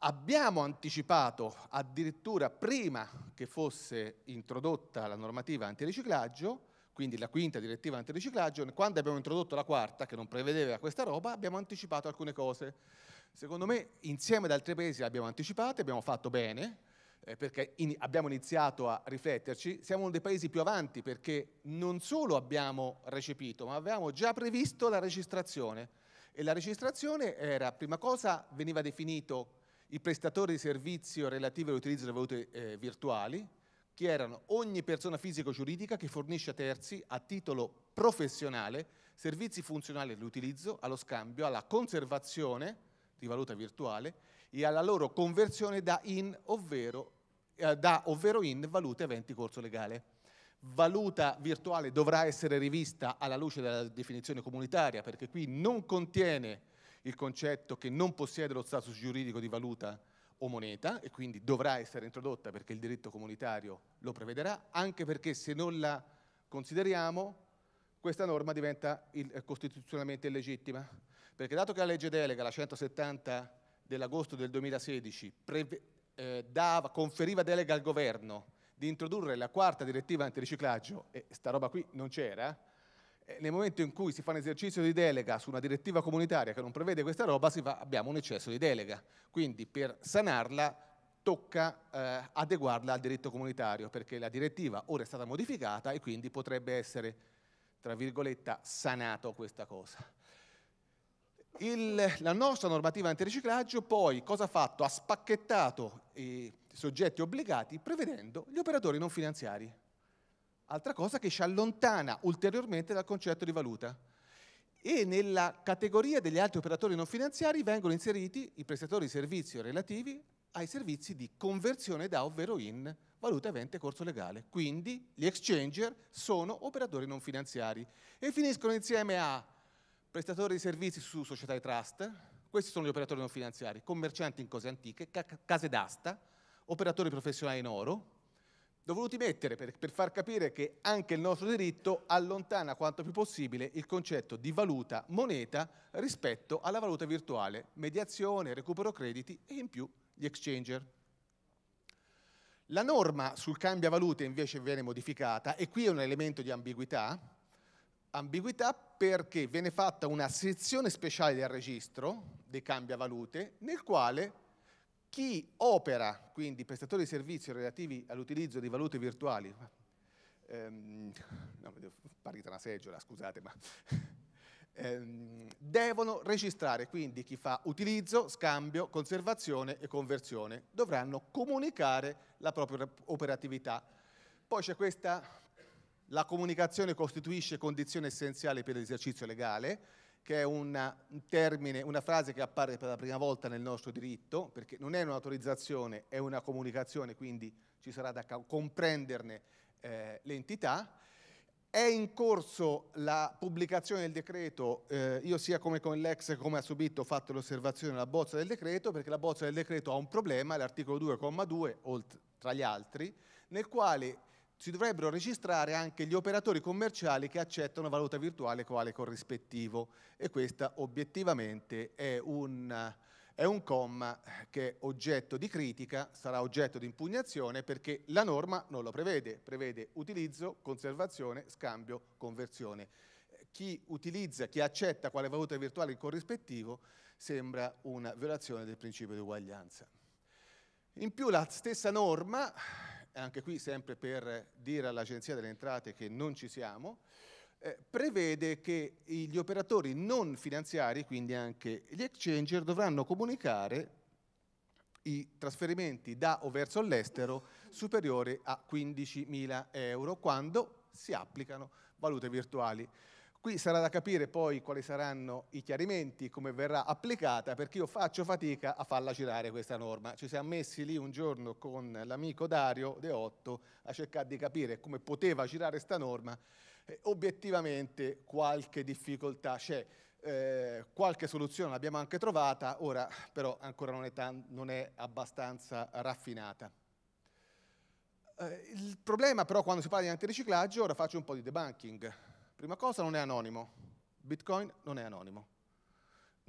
abbiamo anticipato addirittura prima che fosse introdotta la normativa antiriciclaggio, quindi la quinta direttiva antiriciclaggio, quando abbiamo introdotto la quarta, che non prevedeva questa roba, abbiamo anticipato alcune cose. Secondo me, insieme ad altri paesi le abbiamo anticipate, abbiamo fatto bene, eh, perché in, abbiamo iniziato a rifletterci. Siamo uno dei paesi più avanti perché non solo abbiamo recepito, ma avevamo già previsto la registrazione. E la registrazione era, prima cosa, veniva definito il prestatore di servizio relativo all'utilizzo delle valute eh, virtuali, che erano ogni persona fisica o giuridica che fornisce a terzi, a titolo professionale, servizi funzionali all'utilizzo, allo scambio, alla conservazione di valuta virtuale e alla loro conversione da, in, ovvero, eh, da, ovvero in valute aventi corso legale valuta virtuale dovrà essere rivista alla luce della definizione comunitaria, perché qui non contiene il concetto che non possiede lo status giuridico di valuta o moneta e quindi dovrà essere introdotta perché il diritto comunitario lo prevederà, anche perché se non la consideriamo questa norma diventa il, eh, costituzionalmente illegittima, perché dato che la legge delega, la 170 dell'agosto del 2016, eh, dava, conferiva delega al governo di introdurre la quarta direttiva antiriciclaggio, e sta roba qui non c'era, eh, nel momento in cui si fa un esercizio di delega su una direttiva comunitaria che non prevede questa roba, va, abbiamo un eccesso di delega. Quindi per sanarla tocca eh, adeguarla al diritto comunitario, perché la direttiva ora è stata modificata e quindi potrebbe essere, tra virgolette, sanato questa cosa. Il, la nostra normativa antiriciclaggio poi cosa ha fatto? Ha spacchettato i soggetti obbligati prevedendo gli operatori non finanziari. Altra cosa che ci allontana ulteriormente dal concetto di valuta. E nella categoria degli altri operatori non finanziari vengono inseriti i prestatori di servizio relativi ai servizi di conversione da ovvero in valuta avente corso legale. Quindi gli exchanger sono operatori non finanziari e finiscono insieme a prestatori di servizi su società di trust, questi sono gli operatori non finanziari, commercianti in cose antiche, ca case d'asta, operatori professionali in oro. L'ho voluti mettere per, per far capire che anche il nostro diritto allontana quanto più possibile il concetto di valuta, moneta, rispetto alla valuta virtuale, mediazione, recupero crediti e in più gli exchanger. La norma sul cambia valute invece viene modificata e qui è un elemento di ambiguità, ambiguità perché viene fatta una sezione speciale del registro dei cambiavalute nel quale chi opera, quindi prestatori di servizio relativi all'utilizzo di valute virtuali, ehm, no, mi una seggiola, scusate, ma *laughs* ehm, devono registrare, quindi chi fa utilizzo, scambio, conservazione e conversione dovranno comunicare la propria operatività. Poi c'è questa la comunicazione costituisce condizione essenziale per l'esercizio legale, che è una, un termine, una frase che appare per la prima volta nel nostro diritto, perché non è un'autorizzazione, è una comunicazione, quindi ci sarà da comprenderne eh, l'entità. È in corso la pubblicazione del decreto, eh, io sia come con l'ex come ha subito ho fatto l'osservazione alla bozza del decreto, perché la bozza del decreto ha un problema, l'articolo 2,2, tra gli altri, nel quale si dovrebbero registrare anche gli operatori commerciali che accettano valuta virtuale quale corrispettivo e questa obiettivamente è un, è un comma che è oggetto di critica, sarà oggetto di impugnazione perché la norma non lo prevede, prevede utilizzo, conservazione, scambio, conversione. Chi utilizza, chi accetta quale valuta virtuale il corrispettivo sembra una violazione del principio di uguaglianza. In più la stessa norma anche qui sempre per dire all'Agenzia delle Entrate che non ci siamo, eh, prevede che gli operatori non finanziari, quindi anche gli exchanger, dovranno comunicare i trasferimenti da o verso l'estero superiori a 15.000 euro quando si applicano valute virtuali. Qui sarà da capire poi quali saranno i chiarimenti, come verrà applicata, perché io faccio fatica a farla girare questa norma. Ci siamo messi lì un giorno con l'amico Dario De Otto a cercare di capire come poteva girare questa norma. Eh, obiettivamente qualche difficoltà c'è, eh, qualche soluzione l'abbiamo anche trovata, ora però ancora non è, non è abbastanza raffinata eh, il problema però quando si parla di antiriciclaggio, ora faccio un po' di debunking. Prima cosa non è anonimo, Bitcoin non è anonimo.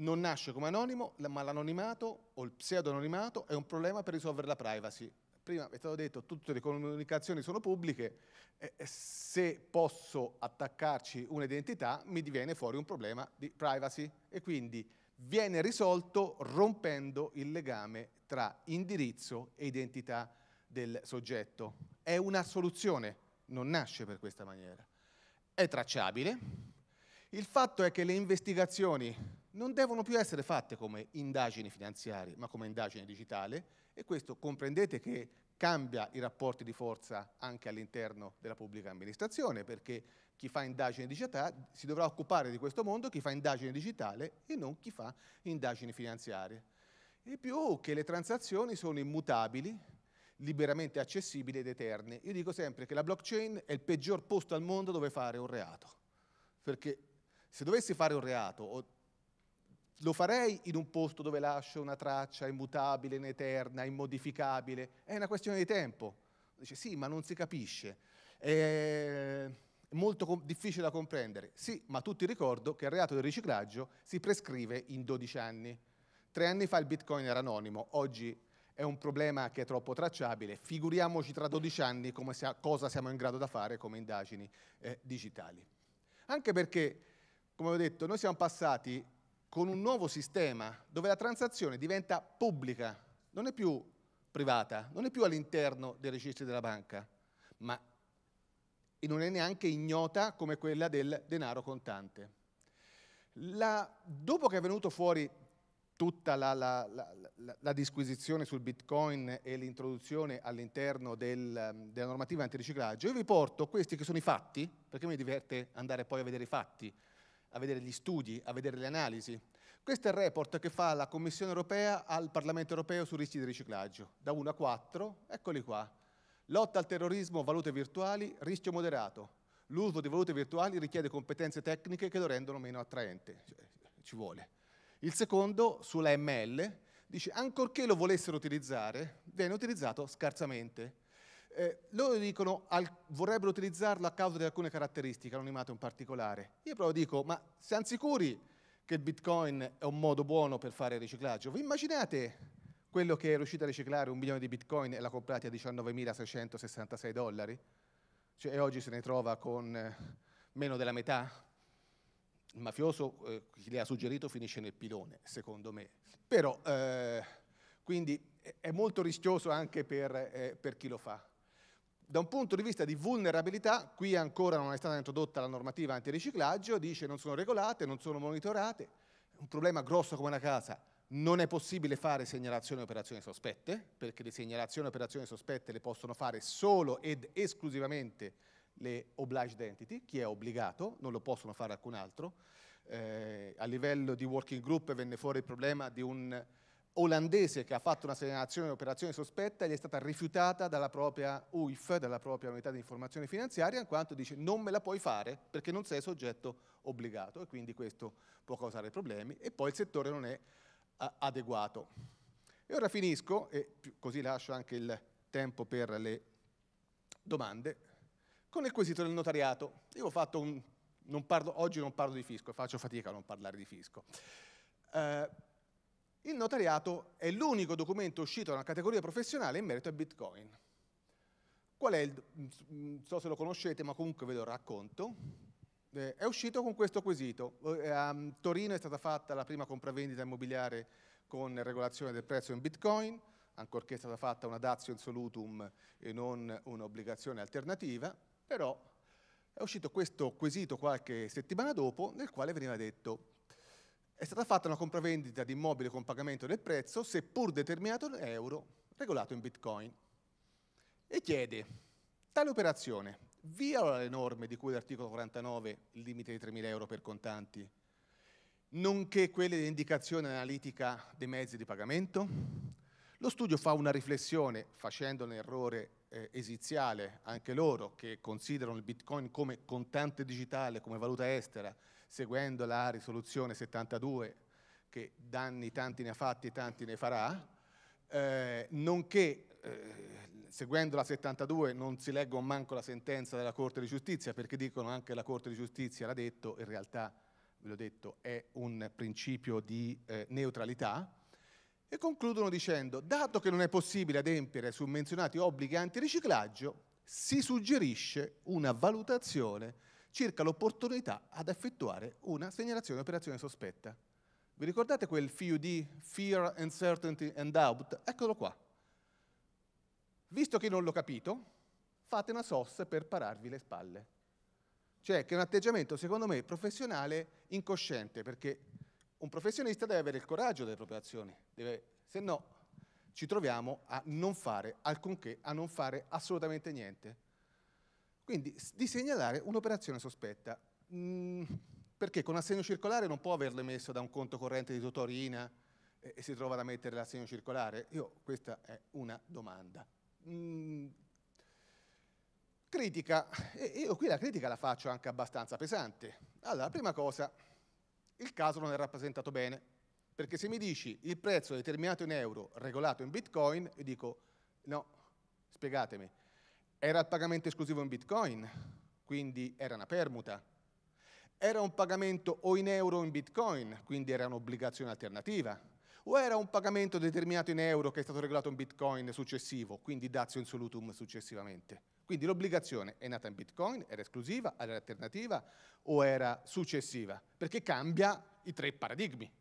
Non nasce come anonimo, ma l'anonimato o il pseudo-anonimato è un problema per risolvere la privacy. Prima è stato detto, tutte le comunicazioni sono pubbliche, eh, se posso attaccarci un'identità mi diviene fuori un problema di privacy e quindi viene risolto rompendo il legame tra indirizzo e identità del soggetto. È una soluzione, non nasce per questa maniera è tracciabile, il fatto è che le investigazioni non devono più essere fatte come indagini finanziarie, ma come indagine digitale e questo comprendete che cambia i rapporti di forza anche all'interno della pubblica amministrazione, perché chi fa indagine digitale si dovrà occupare di questo mondo, chi fa indagine digitale e non chi fa indagini finanziarie. E più che le transazioni sono immutabili, liberamente accessibili ed eterne. Io dico sempre che la blockchain è il peggior posto al mondo dove fare un reato, perché se dovessi fare un reato lo farei in un posto dove lascio una traccia immutabile, in eterna, immodificabile, è una questione di tempo. Dice sì, ma non si capisce, è molto difficile da comprendere. Sì, ma tutti ricordo che il reato del riciclaggio si prescrive in 12 anni. Tre anni fa il bitcoin era anonimo, oggi è un problema che è troppo tracciabile, figuriamoci tra 12 anni sa, cosa siamo in grado di fare come indagini eh, digitali. Anche perché, come ho detto, noi siamo passati con un nuovo sistema dove la transazione diventa pubblica, non è più privata, non è più all'interno dei registri della banca, ma non è neanche ignota come quella del denaro contante. La, dopo che è venuto fuori tutta la, la, la, la, disquisizione sul bitcoin e l'introduzione all'interno del, ehm, della normativa antiriciclaggio, io vi porto questi che sono i fatti, perché mi diverte andare poi a vedere i fatti, a vedere gli studi, a vedere le analisi. Questo è il report che fa la Commissione europea al Parlamento europeo sui rischi di riciclaggio, da 1 a 4, eccoli qua. Lotta al terrorismo, valute virtuali, rischio moderato. L'uso di valute virtuali richiede competenze tecniche che lo rendono meno attraente, cioè, ci vuole. Il secondo, sulla ML, dice ancorché lo volessero utilizzare, viene utilizzato scarsamente. Eh, loro dicono al, vorrebbero utilizzarlo a causa di alcune caratteristiche, anonimato in particolare. Io però dico, ma siamo sicuri che il bitcoin è un modo buono per fare riciclaggio? Vi immaginate quello che è riuscito a riciclare un milione di bitcoin e l'ha comprati a 19.666 dollari? Cioè oggi se ne trova con eh, meno della metà? il mafioso, eh, chi le ha suggerito, finisce nel pilone, secondo me. Però, eh, quindi è molto rischioso anche per, eh, per, chi lo fa. Da un punto di vista di vulnerabilità, qui ancora non è stata introdotta la normativa antiriciclaggio, dice non sono regolate, non sono monitorate, un problema grosso come una casa, non è possibile fare segnalazioni e operazioni sospette, perché le segnalazioni e operazioni sospette le possono fare solo ed esclusivamente le obliged entity, chi è obbligato, non lo possono fare alcun altro. Eh, a livello di working group venne fuori il problema di un olandese che ha fatto una segnalazione di operazione sospetta e gli è stata rifiutata dalla propria UIF, dalla propria unità di informazione finanziaria, in quanto dice non me la puoi fare perché non sei soggetto obbligato e quindi questo può causare problemi e poi il settore non è adeguato. E ora finisco e così lascio anche il tempo per le domande con il quesito del notariato. Io ho fatto un... Non parlo, oggi non parlo di fisco, faccio fatica a non parlare di fisco. Eh, il notariato è l'unico documento uscito da una categoria professionale in merito a Bitcoin. Qual è il... non so se lo conoscete, ma comunque ve lo racconto. Eh, è uscito con questo quesito. Eh, a mm, Torino è stata fatta la prima compravendita immobiliare con regolazione del prezzo in Bitcoin, ancorché è stata fatta una dazio in solutum e non un'obbligazione alternativa. Però è uscito questo quesito qualche settimana dopo nel quale veniva detto è stata fatta una compravendita di immobile con pagamento del prezzo, seppur determinato in euro, regolato in bitcoin. E chiede, tale operazione viola le norme di cui l'articolo 49, il limite di 3.000 euro per contanti, nonché quelle di indicazione analitica dei mezzi di pagamento? Lo studio fa una riflessione, facendo un errore eh, esiziale anche loro, che considerano il bitcoin come contante digitale, come valuta estera, seguendo la risoluzione 72, che danni tanti ne ha fatti e tanti ne farà, eh, nonché eh, seguendo la 72 non si leggono manco la sentenza della Corte di Giustizia, perché dicono anche la Corte di Giustizia l'ha detto, in realtà, ve l'ho detto, è un principio di eh, neutralità, e concludono dicendo, dato che non è possibile adempiere su menzionati obblighi antiriciclaggio, si suggerisce una valutazione circa l'opportunità ad effettuare una segnalazione operazione sospetta. Vi ricordate quel FUD, Fear, Uncertainty and Doubt? Eccolo qua. Visto che non l'ho capito, fate una sosta per pararvi le spalle. Cioè che è un atteggiamento, secondo me, professionale incosciente, perché un professionista deve avere il coraggio delle proprie azioni, deve, se no ci troviamo a non fare alcunché, a non fare assolutamente niente. Quindi di segnalare un'operazione sospetta, mh, mm, perché con assegno circolare non può averlo messo da un conto corrente di Totorina e, e si trova da mettere l'assegno circolare? Io, questa è una domanda. Mh, mm, critica, e io qui la critica la faccio anche abbastanza pesante. Allora, prima cosa, il caso non è rappresentato bene, perché se mi dici il prezzo determinato in euro regolato in bitcoin, io dico no, spiegatemi, era il pagamento esclusivo in bitcoin, quindi era una permuta, era un pagamento o in euro o in bitcoin, quindi era un'obbligazione alternativa, o era un pagamento determinato in euro che è stato regolato in bitcoin successivo, quindi dazio insolutum successivamente. Quindi l'obbligazione è nata in Bitcoin, era esclusiva, era alternativa o era successiva? Perché cambia i tre paradigmi,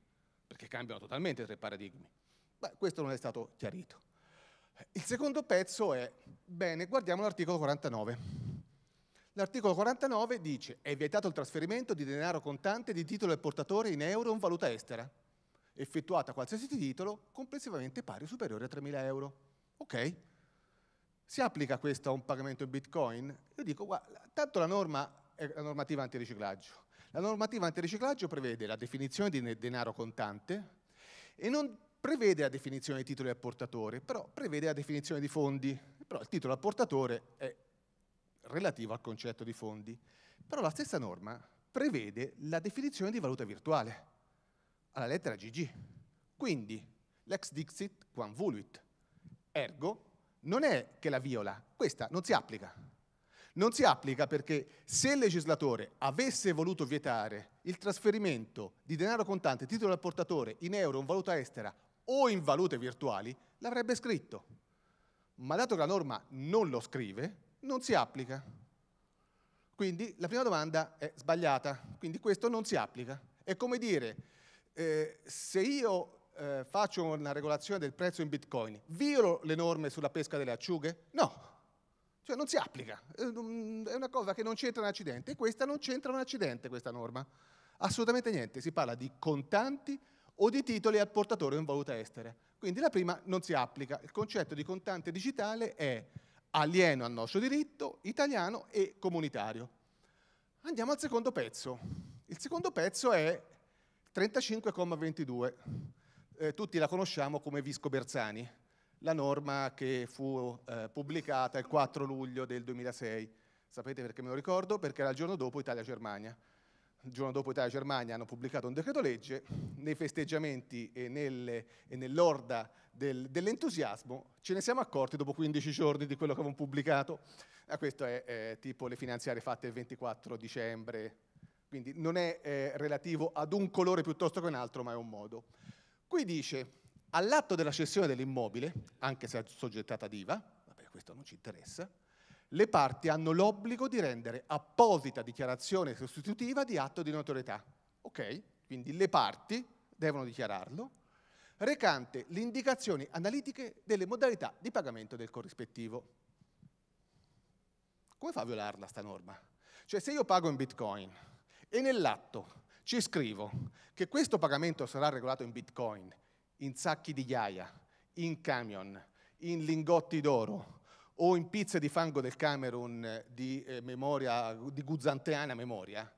perché cambiano totalmente i tre paradigmi. Beh, questo non è stato chiarito. Il secondo pezzo è, bene, guardiamo l'articolo 49. L'articolo 49 dice è vietato il trasferimento di denaro contante di titolo del portatore in euro in valuta estera, effettuata a qualsiasi titolo complessivamente pari o superiore a 3.000 euro. Ok? Si applica questo a un pagamento in bitcoin? Io dico, guarda, tanto la norma è la normativa antiriciclaggio. La normativa antiriciclaggio prevede la definizione di denaro contante e non prevede la definizione di titoli al portatore, però prevede la definizione di fondi. Però il titolo al portatore è relativo al concetto di fondi. Però la stessa norma prevede la definizione di valuta virtuale, alla lettera GG. Quindi, l'ex dixit quam vuluit, Ergo, non è che la viola, questa non si applica. Non si applica perché se il legislatore avesse voluto vietare il trasferimento di denaro contante, titolo al portatore, in euro, in valuta estera o in valute virtuali, l'avrebbe scritto. Ma dato che la norma non lo scrive, non si applica. Quindi la prima domanda è sbagliata, quindi questo non si applica. È come dire, eh, se io eh, faccio una regolazione del prezzo in bitcoin, violo le norme sulla pesca delle acciughe? No, cioè non si applica, eh, è una cosa che non c'entra un accidente, e questa non c'entra un accidente questa norma, assolutamente niente, si parla di contanti o di titoli al portatore in valuta estera. Quindi la prima non si applica, il concetto di contante digitale è alieno al nostro diritto, italiano e comunitario. Andiamo al secondo pezzo. Il secondo pezzo è 35,22 eh, tutti la conosciamo come Visco Bersani, la norma che fu eh, pubblicata il 4 luglio del 2006. Sapete perché me lo ricordo? Perché era il giorno dopo Italia-Germania. Il giorno dopo Italia-Germania hanno pubblicato un decreto legge, nei festeggiamenti e, nelle, e nell'orda del, dell'entusiasmo ce ne siamo accorti dopo 15 giorni di quello che avevamo pubblicato. Ah, questo è eh, tipo le finanziarie fatte il 24 dicembre, quindi non è eh, relativo ad un colore piuttosto che un altro, ma è un modo. Qui dice, all'atto della cessione dell'immobile, anche se soggettata ad IVA, vabbè questo non ci interessa, le parti hanno l'obbligo di rendere apposita dichiarazione sostitutiva di atto di notorietà. Ok? Quindi le parti devono dichiararlo, recante le indicazioni analitiche delle modalità di pagamento del corrispettivo. Come fa a violarla sta norma? Cioè se io pago in bitcoin e nell'atto ci scrivo che questo pagamento sarà regolato in bitcoin, in sacchi di ghiaia, in camion, in lingotti d'oro o in pizze di fango del Camerun eh, di, eh, memoria, di guzzanteana memoria,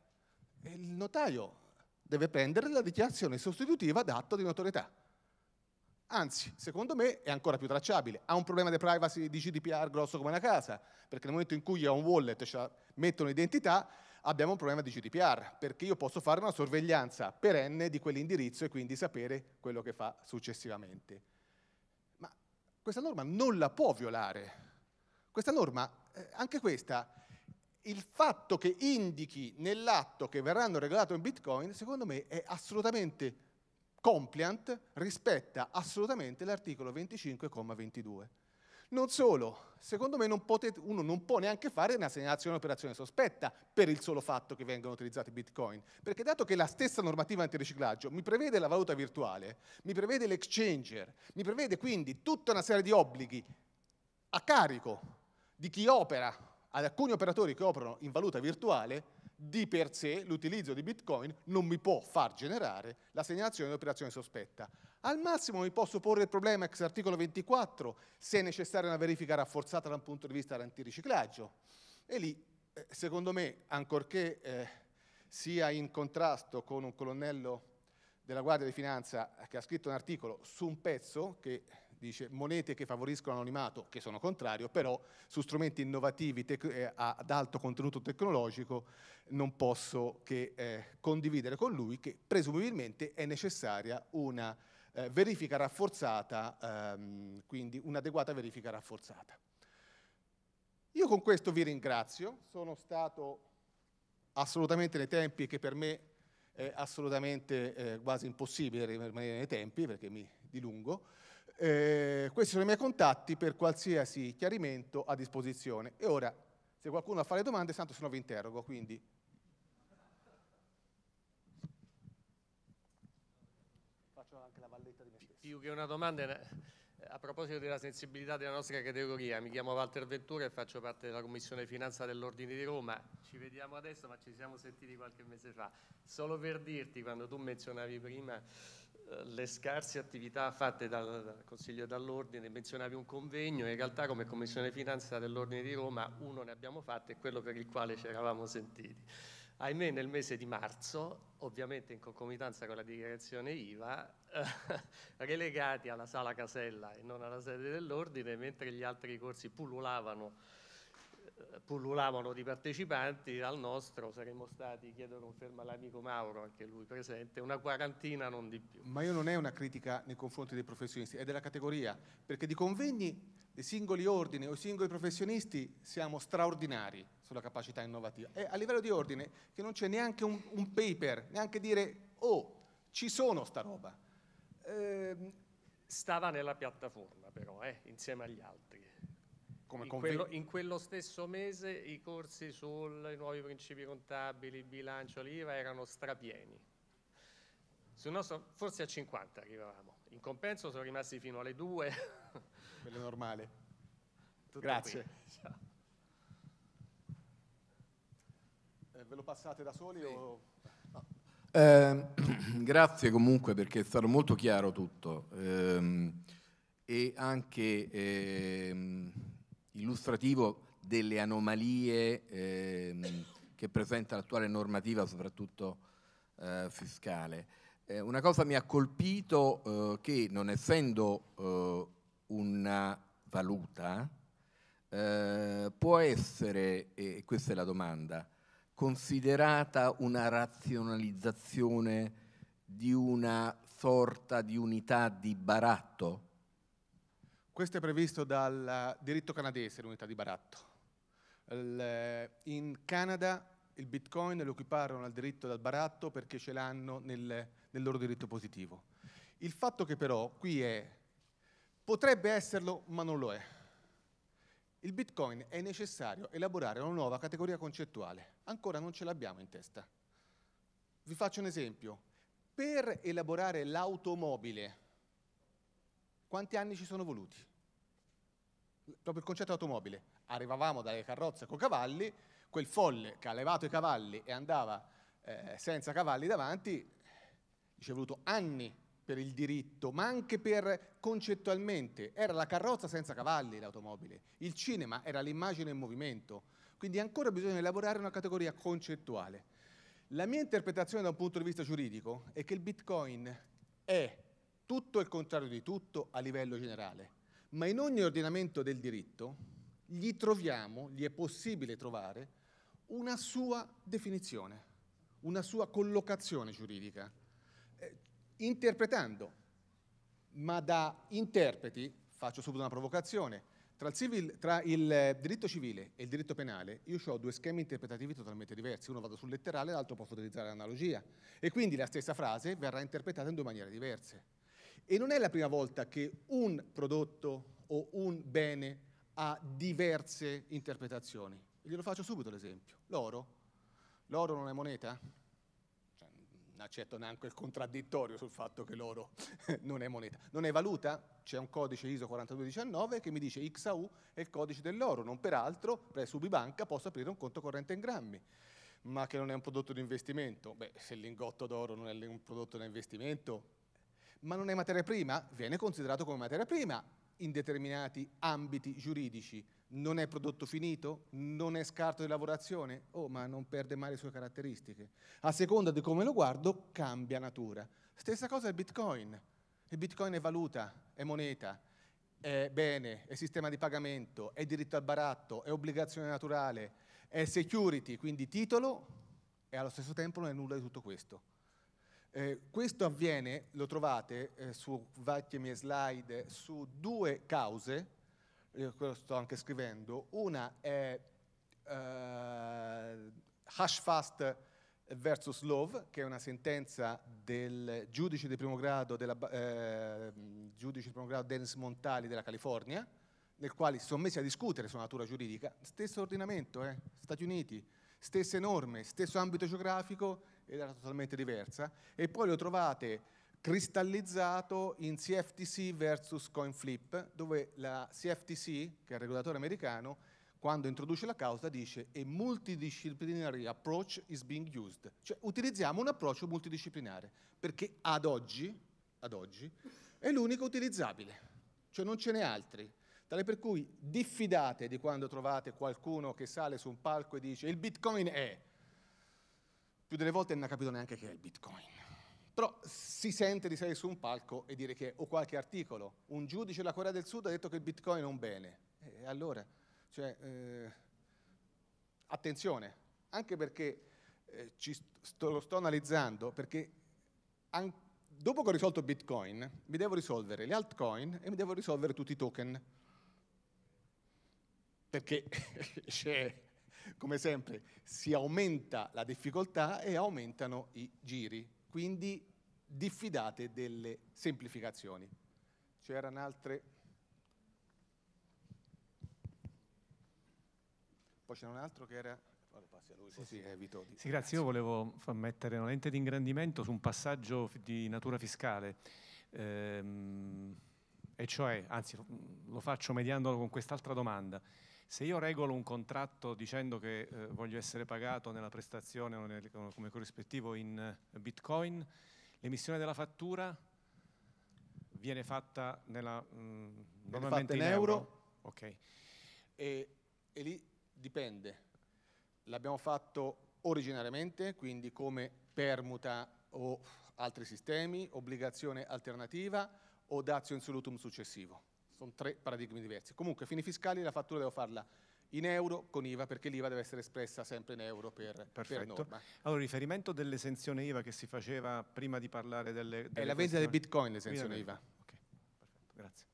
il notaio deve prendere la dichiarazione sostitutiva d'atto di notorietà. Anzi, secondo me è ancora più tracciabile. Ha un problema di privacy di GDPR grosso come una casa, perché nel momento in cui ha un wallet cioè, mettono identità, abbiamo un problema di GDPR, perché io posso fare una sorveglianza perenne di quell'indirizzo e quindi sapere quello che fa successivamente. Ma questa norma non la può violare. Questa norma, eh, anche questa, il fatto che indichi nell'atto che verranno regalato in bitcoin, secondo me è assolutamente compliant, rispetta assolutamente l'articolo 25,22. Non solo, secondo me non potete, uno non può neanche fare una segnalazione di operazione sospetta per il solo fatto che vengano utilizzati bitcoin, perché dato che la stessa normativa antiriciclaggio mi prevede la valuta virtuale, mi prevede l'exchanger, mi prevede quindi tutta una serie di obblighi a carico di chi opera, ad alcuni operatori che operano in valuta virtuale, di per sé l'utilizzo di Bitcoin non mi può far generare la segnalazione di operazione sospetta. Al massimo mi posso porre il problema ex articolo 24 se è necessaria una verifica rafforzata da un punto di vista dell'antiriciclaggio. E lì, eh, secondo me, ancorché eh, sia in contrasto con un colonnello della Guardia di Finanza che ha scritto un articolo su un pezzo che dice monete che favoriscono l'anonimato, che sono contrario, però su strumenti innovativi eh, ad alto contenuto tecnologico non posso che eh, condividere con lui che presumibilmente è necessaria una eh, verifica rafforzata, ehm, quindi un'adeguata verifica rafforzata. Io con questo vi ringrazio, sono stato assolutamente nei tempi che per me è assolutamente eh, quasi impossibile rimanere nei tempi perché mi dilungo. Eh, questi sono i miei contatti per qualsiasi chiarimento a disposizione. E ora, se qualcuno ha fare domande, santo se no vi interrogo, quindi Più che una domanda, eh, a proposito della sensibilità della nostra categoria, mi chiamo Walter Ventura e faccio parte della Commissione Finanza dell'Ordine di Roma. Ci vediamo adesso, ma ci siamo sentiti qualche mese fa. Solo per dirti, quando tu menzionavi prima eh, le scarse attività fatte dal Consiglio dell'Ordine, menzionavi un convegno, in realtà come Commissione Finanza dell'Ordine di Roma uno ne abbiamo fatto e quello per il quale ci eravamo sentiti. Ahimè nel mese di marzo, ovviamente in concomitanza con la dichiarazione IVA, eh, *laughs* relegati alla sala casella e non alla sede dell'Ordine, mentre gli altri corsi pullulavano pullulavano di partecipanti, al nostro saremmo stati, chiedo conferma all'amico Mauro, anche lui presente, una quarantina, non di più. Ma io non è una critica nei confronti dei professionisti, è della categoria, perché di convegni dei singoli ordini o singoli professionisti siamo straordinari sulla capacità innovativa. È a livello di ordine che non c'è neanche un, un paper, neanche dire, oh, ci sono sta roba. Eh, Stava nella piattaforma però, eh, insieme agli altri come in, quello, in quello stesso mese i corsi sui nuovi principi contabili, bilancio, l'IVA erano strapieni. Nostro, forse a 50 arrivavamo. In compenso sono rimasti fino alle 2. *laughs* Quello normale. Tutto Grazie. Eh, ve lo passate da soli? Sì. O... No. Eh, *clears throat* grazie comunque perché è stato molto chiaro tutto eh, e anche ehm, illustrativo delle anomalie eh, che presenta l'attuale normativa, soprattutto eh, fiscale. Eh, una cosa mi ha colpito eh, che non essendo eh, una valuta, eh, può essere, e questa è la domanda, considerata una razionalizzazione di una sorta di unità di baratto? Questo è previsto dal eh, diritto canadese, l'unità di baratto. Eh, in Canada il bitcoin lo equiparano al diritto dal baratto perché ce l'hanno nel, nel loro diritto positivo. Il fatto che però qui è, potrebbe esserlo ma non lo è. Il bitcoin è necessario elaborare una nuova categoria concettuale, ancora non ce l'abbiamo in testa. Vi faccio un esempio, per elaborare l'automobile quanti anni ci sono voluti? Proprio il concetto automobile. Arrivavamo dalle carrozze con cavalli, quel folle che ha levato i cavalli e andava eh, senza cavalli davanti, ci è voluto anni per il diritto, ma anche per concettualmente. Era la carrozza senza cavalli l'automobile, il cinema era l'immagine in movimento, quindi ancora bisogna elaborare una categoria concettuale. La mia interpretazione da un punto di vista giuridico è che il Bitcoin è tutto il contrario di tutto a livello generale, ma in ogni ordinamento del diritto gli troviamo, gli è possibile trovare, una sua definizione, una sua collocazione giuridica, eh, interpretando, ma da interpreti, faccio subito una provocazione, tra il, civil, tra il, eh, diritto civile e il diritto penale io ho due schemi interpretativi totalmente diversi, uno vado sul letterale, l'altro posso utilizzare l'analogia e quindi la stessa frase verrà interpretata in due maniere diverse. E non è la prima volta che un prodotto o un bene ha diverse interpretazioni. Glielo faccio subito l'esempio. L'oro. L'oro non è moneta? Cioè, non accetto neanche il contraddittorio sul fatto che l'oro *laughs* non è moneta. Non è valuta? C'è un codice ISO 4219 che mi dice XAU è il codice dell'oro. Non peraltro, presso Ubibanca posso aprire un conto corrente in grammi ma che non è un prodotto di investimento. Beh, se il lingotto d'oro non è un prodotto da investimento, ma non è materia prima, viene considerato come materia prima in determinati ambiti giuridici. Non è prodotto finito, non è scarto di lavorazione, oh, ma non perde mai le sue caratteristiche. A seconda di come lo guardo, cambia natura. Stessa cosa il Bitcoin. Il Bitcoin è valuta, è moneta, è bene, è sistema di pagamento, è diritto al baratto, è obbligazione naturale, è security, quindi titolo, e allo stesso tempo non è nulla di tutto questo. Eh, questo avviene, lo trovate eh, su varie mie slide, su due cause, eh, quello sto anche scrivendo, una è hash eh, fast versus Love, che è una sentenza del giudice di primo grado, della, eh, giudice di primo grado Dennis Montali della California, nel quale sono messi a discutere sulla natura giuridica, stesso ordinamento, Stati Uniti, stesse norme, stesso ambito geografico, ed era totalmente diversa, e poi lo trovate cristallizzato in CFTC versus CoinFlip, dove la CFTC, che è il regolatore americano, quando introduce la causa dice a multidisciplinary approach is being used, cioè utilizziamo un approccio multidisciplinare, perché ad oggi, ad oggi è l'unico utilizzabile, cioè non ce n'è altri. Tale per cui diffidate di quando trovate qualcuno che sale su un palco e dice il bitcoin è, più delle volte non ha capito neanche che è il Bitcoin. Però si sente di salire su un palco e dire che ho qualche articolo. Un giudice della Corea del Sud ha detto che il Bitcoin è un bene. E allora, cioè, eh, attenzione, anche perché eh, ci sto, lo sto analizzando, perché an- dopo che ho risolto Bitcoin, mi devo risolvere le altcoin e mi devo risolvere tutti i token. Perché *laughs* c'è come sempre si aumenta la difficoltà e aumentano i giri, quindi diffidate delle semplificazioni. C'erano altre... Poi c'era un altro che era... Sì, sì, grazie, io volevo far mettere una lente di ingrandimento su un passaggio di natura fiscale, ehm, e cioè, anzi lo faccio mediandolo con quest'altra domanda. Se io regolo un contratto dicendo che eh, voglio essere pagato nella prestazione o nel, come corrispettivo in eh, bitcoin, l'emissione della fattura viene fatta nella, mh, mm, normalmente fatta in, euro. euro. Okay. E, e lì dipende. L'abbiamo fatto originariamente, quindi come permuta o altri sistemi, obbligazione alternativa o dazio in solutum successivo sono tre paradigmi diversi. Comunque, fini fiscali, la fattura devo farla in euro con IVA perché l'IVA deve essere espressa sempre in euro per, per norma. Allora, riferimento dell'esenzione IVA che si faceva prima di parlare delle... delle È la vendita del bitcoin l'esenzione IVA. Ok, perfetto, grazie.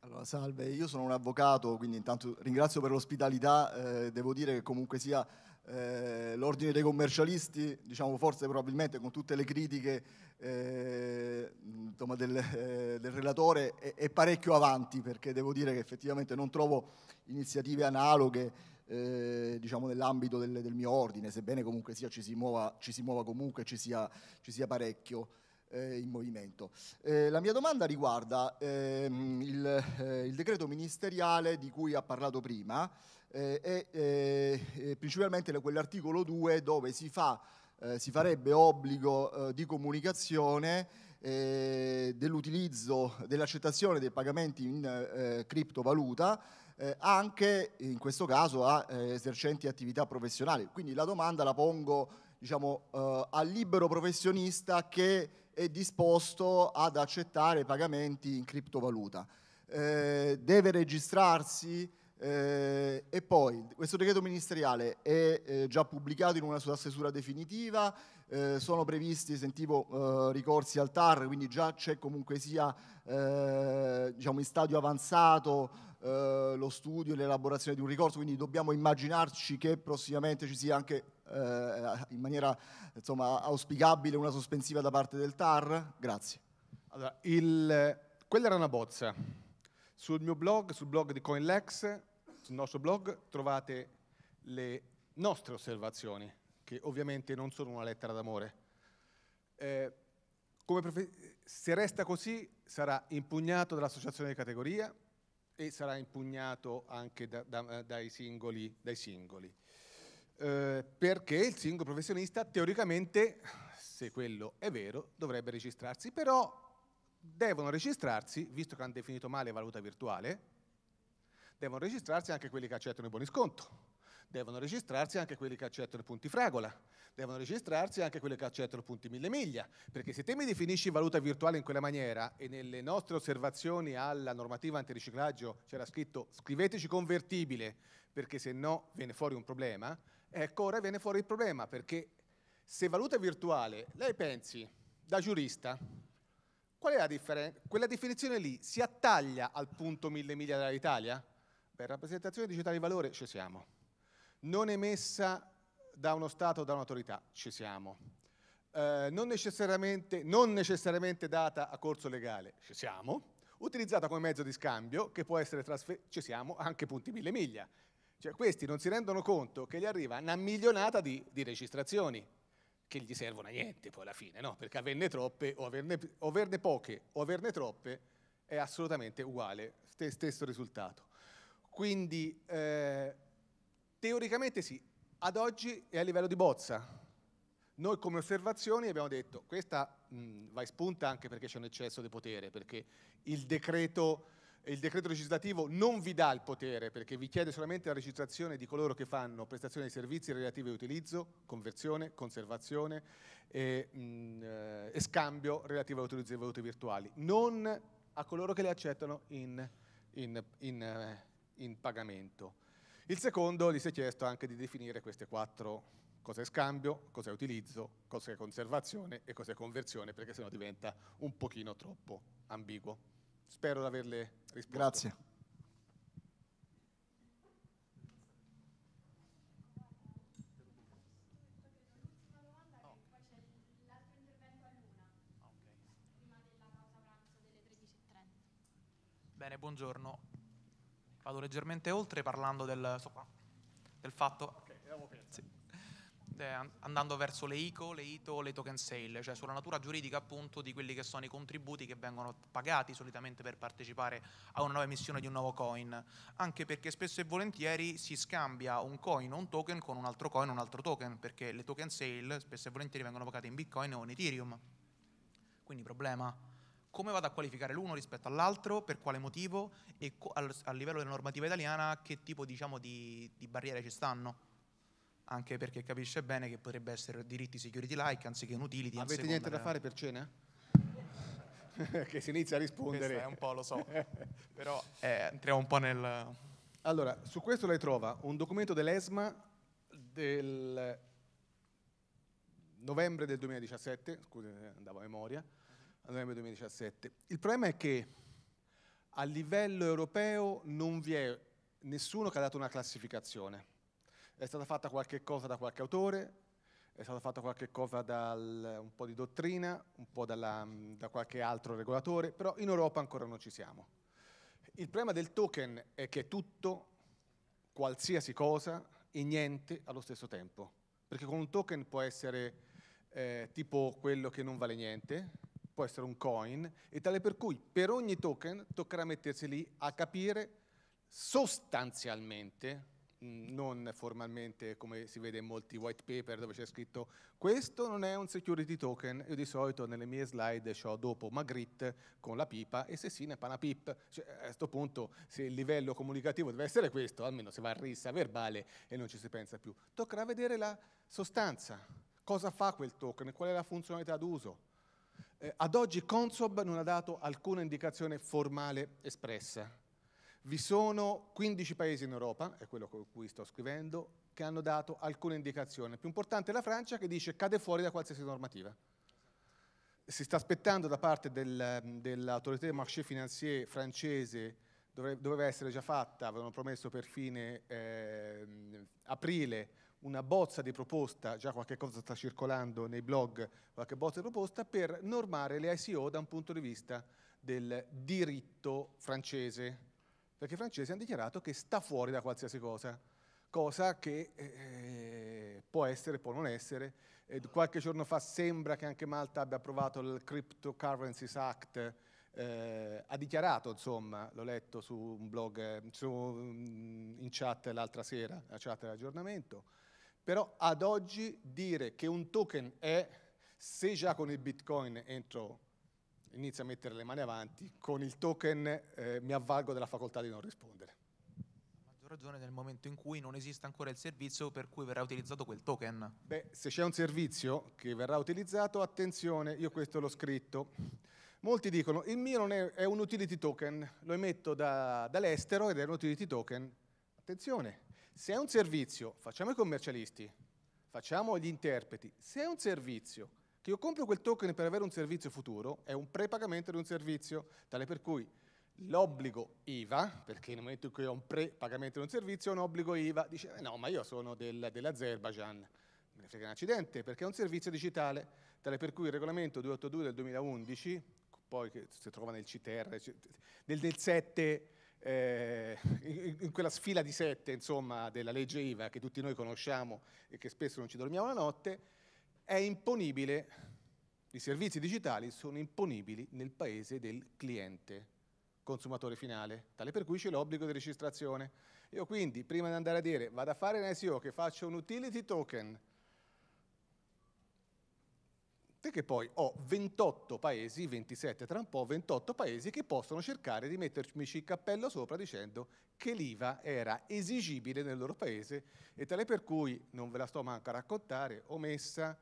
Allora, salve, io sono un avvocato, quindi intanto ringrazio per l'ospitalità, eh, devo dire che comunque sia eh, l'ordine dei commercialisti, diciamo forse probabilmente con tutte le critiche eh, del, eh, del, relatore, è, è, parecchio avanti perché devo dire che effettivamente non trovo iniziative analoghe eh, diciamo nell'ambito del, del, mio ordine, sebbene comunque sia ci si muova, ci si muova comunque, ci sia, ci sia parecchio eh, in movimento. Eh, la mia domanda riguarda ehm, il, eh, il, decreto ministeriale di cui ha parlato prima, eh, e eh, eh, principalmente quell'articolo 2 dove si, fa, si farebbe obbligo di comunicazione dell'utilizzo, dell'accettazione dei pagamenti in criptovaluta eh, anche in questo caso a eh, esercenti attività professionali. Quindi la domanda la pongo diciamo, eh, al libero professionista che è disposto ad accettare pagamenti in criptovaluta. deve registrarsi eh, e poi questo decreto ministeriale è eh, già pubblicato in una sua stesura definitiva, eh, sono previsti, sentivo, eh, ricorsi al TAR, quindi già c'è comunque sia eh, diciamo in stadio avanzato eh, lo studio e l'elaborazione di un ricorso, quindi dobbiamo immaginarci che prossimamente ci sia anche in maniera insomma, auspicabile una sospensiva da parte del TAR. Grazie. Allora, il, quella era una bozza sul mio blog, sul blog di CoinLex, sul nostro blog trovate le nostre osservazioni, che ovviamente non sono una lettera d'amore. Eh, se resta così sarà impugnato dall'associazione di categoria e sarà impugnato anche da, da, eh, dai singoli. Dai singoli. Eh, perché il singolo professionista teoricamente, se quello è vero, dovrebbe registrarsi, però devono registrarsi, visto che hanno definito male valuta virtuale, Devono registrarsi anche quelli che accettano i buoni sconto, devono registrarsi anche quelli che accettano i punti fragola, devono registrarsi anche quelli che accettano i punti mille miglia, perché se te mi definisci valuta virtuale in quella maniera e nelle nostre osservazioni alla normativa antiriciclaggio c'era scritto scriveteci convertibile, perché se no viene fuori un problema, ecco ora viene fuori il problema, perché se valuta virtuale, lei pensi, da giurista, qual è la differenza? Quella definizione lì si attaglia al punto mille miglia dall'Italia? Per rappresentazione digitale di valore ci siamo. Non emessa da uno Stato o da un'autorità ci siamo. Eh, non, necessariamente, non necessariamente data a corso legale ci siamo. Utilizzata come mezzo di scambio che può essere trasferita, ci siamo, anche punti mille miglia. Cioè, questi non si rendono conto che gli arriva una milionata di, di registrazioni che gli servono a niente poi alla fine, no? Perché averne troppe o averne, o averne poche o averne troppe è assolutamente uguale, stesso risultato. Quindi eh, teoricamente sì, ad oggi è a livello di bozza. Noi come osservazioni abbiamo detto, questa mh, mm, va spunta anche perché c'è un eccesso di potere, perché il decreto, il decreto legislativo non vi dà il potere, perché vi chiede solamente la registrazione di coloro che fanno prestazione di servizi relativi a utilizzo, conversione, conservazione e, mh, mm, eh, e scambio relativo all'utilizzo di valute virtuali, non a coloro che le accettano in, in, in eh, in pagamento. Il secondo gli si è chiesto anche di definire queste quattro cos'è scambio, cos'è utilizzo, cos'è conservazione e cos'è conversione, perché sennò diventa un pochino troppo ambiguo. Spero di averle risposto. Grazie. Bene, buongiorno. Vado leggermente oltre parlando del, so qua, del fatto... Okay, sì, andando verso le ICO, le ITO, le token sale, cioè sulla natura giuridica appunto di quelli che sono i contributi che vengono pagati solitamente per partecipare a una nuova emissione di un nuovo coin, anche perché spesso e volentieri si scambia un coin o un token con un altro coin o un altro token, perché le token sale spesso e volentieri vengono pagate in Bitcoin o in Ethereum. Quindi problema come vado a qualificare l'uno rispetto all'altro, per quale motivo e a livello della normativa italiana che tipo diciamo, di, di barriere ci stanno anche perché capisce bene che potrebbe essere diritti security like anziché un utility. Avete niente da fare per cena? *laughs* che si inizia a rispondere. Questo è un po', lo so, *laughs* però eh, entriamo un po' nel... Allora, su questo lei trova un documento dell'ESMA del novembre del 2017, scusate, andavo a memoria, a novembre 2017. Il problema è che a livello europeo non vi è nessuno che ha dato una classificazione. È stata fatta qualche cosa da qualche autore, è stata fatta qualche cosa da un po' di dottrina, un po' dalla, da qualche altro regolatore, però in Europa ancora non ci siamo. Il problema del token è che è tutto, qualsiasi cosa e niente allo stesso tempo, perché con un token può essere eh, tipo quello che non vale niente, può essere un coin, e tale per cui per ogni token toccherà mettersi lì a capire sostanzialmente, non formalmente come si vede in molti white paper dove c'è scritto questo non è un security token, io di solito nelle mie slide ho dopo Magritte con la pipa e se sì ne panapip, cioè, a questo punto se il livello comunicativo deve essere questo, almeno se va a rissa verbale e non ci si pensa più, toccherà vedere la sostanza, cosa fa quel token, qual è la funzionalità d'uso, eh, ad oggi Consob non ha dato alcuna indicazione formale espressa. Vi sono 15 paesi in Europa, è quello con cui sto scrivendo, che hanno dato alcune indicazioni. Più importante è la Francia che dice cade fuori da qualsiasi normativa. Si sta aspettando da parte del, dell'autorità del marché financier francese, doveva essere già fatta, avevano promesso per fine eh, aprile, una bozza di proposta, già qualche cosa sta circolando nei blog, qualche bozza di proposta, per normare le ICO da un punto di vista del diritto francese, perché i francesi hanno dichiarato che sta fuori da qualsiasi cosa, cosa che eh, può essere, può non essere. Eh, qualche giorno fa sembra che anche Malta abbia approvato il Cryptocurrencies Act, eh, ha dichiarato, insomma, l'ho letto su un blog, eh, su, mm, in chat l'altra sera, la chat dell'aggiornamento, però ad oggi dire che un token è, se già con il Bitcoin entro, inizio a mettere le mani avanti, con il token eh, mi avvalgo della facoltà di non rispondere. A maggior ragione nel momento in cui non esiste ancora il servizio per cui verrà utilizzato quel token. Beh, se c'è un servizio che verrà utilizzato, attenzione, io questo l'ho scritto. Molti dicono il mio non è, è un utility token, lo emetto da, dall'estero ed è un utility token. Attenzione, se è un servizio, facciamo i commercialisti, facciamo gli interpreti. Se è un servizio, che io compro quel token per avere un servizio futuro, è un prepagamento di un servizio, tale per cui l'obbligo IVA, perché nel momento in cui ho un prepagamento di un servizio, è un obbligo IVA, dice eh no, ma io sono del, dell'Azerbaijan, me ne frega un accidente, perché è un servizio digitale, tale per cui il regolamento 282 del 2011, poi che si trova nel CTR, nel, nel 7 eh, in, quella sfila di sette insomma, della legge IVA che tutti noi conosciamo e che spesso non ci dormiamo la notte, è imponibile, i servizi digitali sono imponibili nel paese del cliente, consumatore finale, tale per cui c'è l'obbligo di registrazione. Io quindi, prima di andare a dire, vado a fare un SEO che faccio un utility token, che poi ho 28 paesi, 27 tra un po', 28 paesi che possono cercare di mettermi il cappello sopra dicendo che l'IVA era esigibile nel loro paese e tale per cui, non ve la sto manco a raccontare, omessa,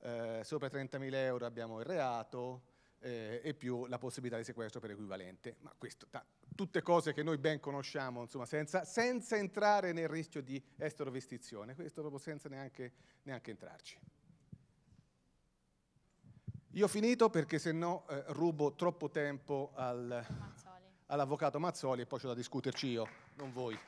eh, sopra 30.000 euro abbiamo il reato, eh, e più la possibilità di sequestro per equivalente. Ma questo, ta, tutte cose che noi ben conosciamo, insomma, senza, senza entrare nel rischio di estrovestizione, questo proprio senza neanche, neanche entrarci. Io ho finito perché se no eh, rubo troppo tempo al, Mazzoli. all'avvocato Mazzoli e poi c'ho da discuterci io, non voi.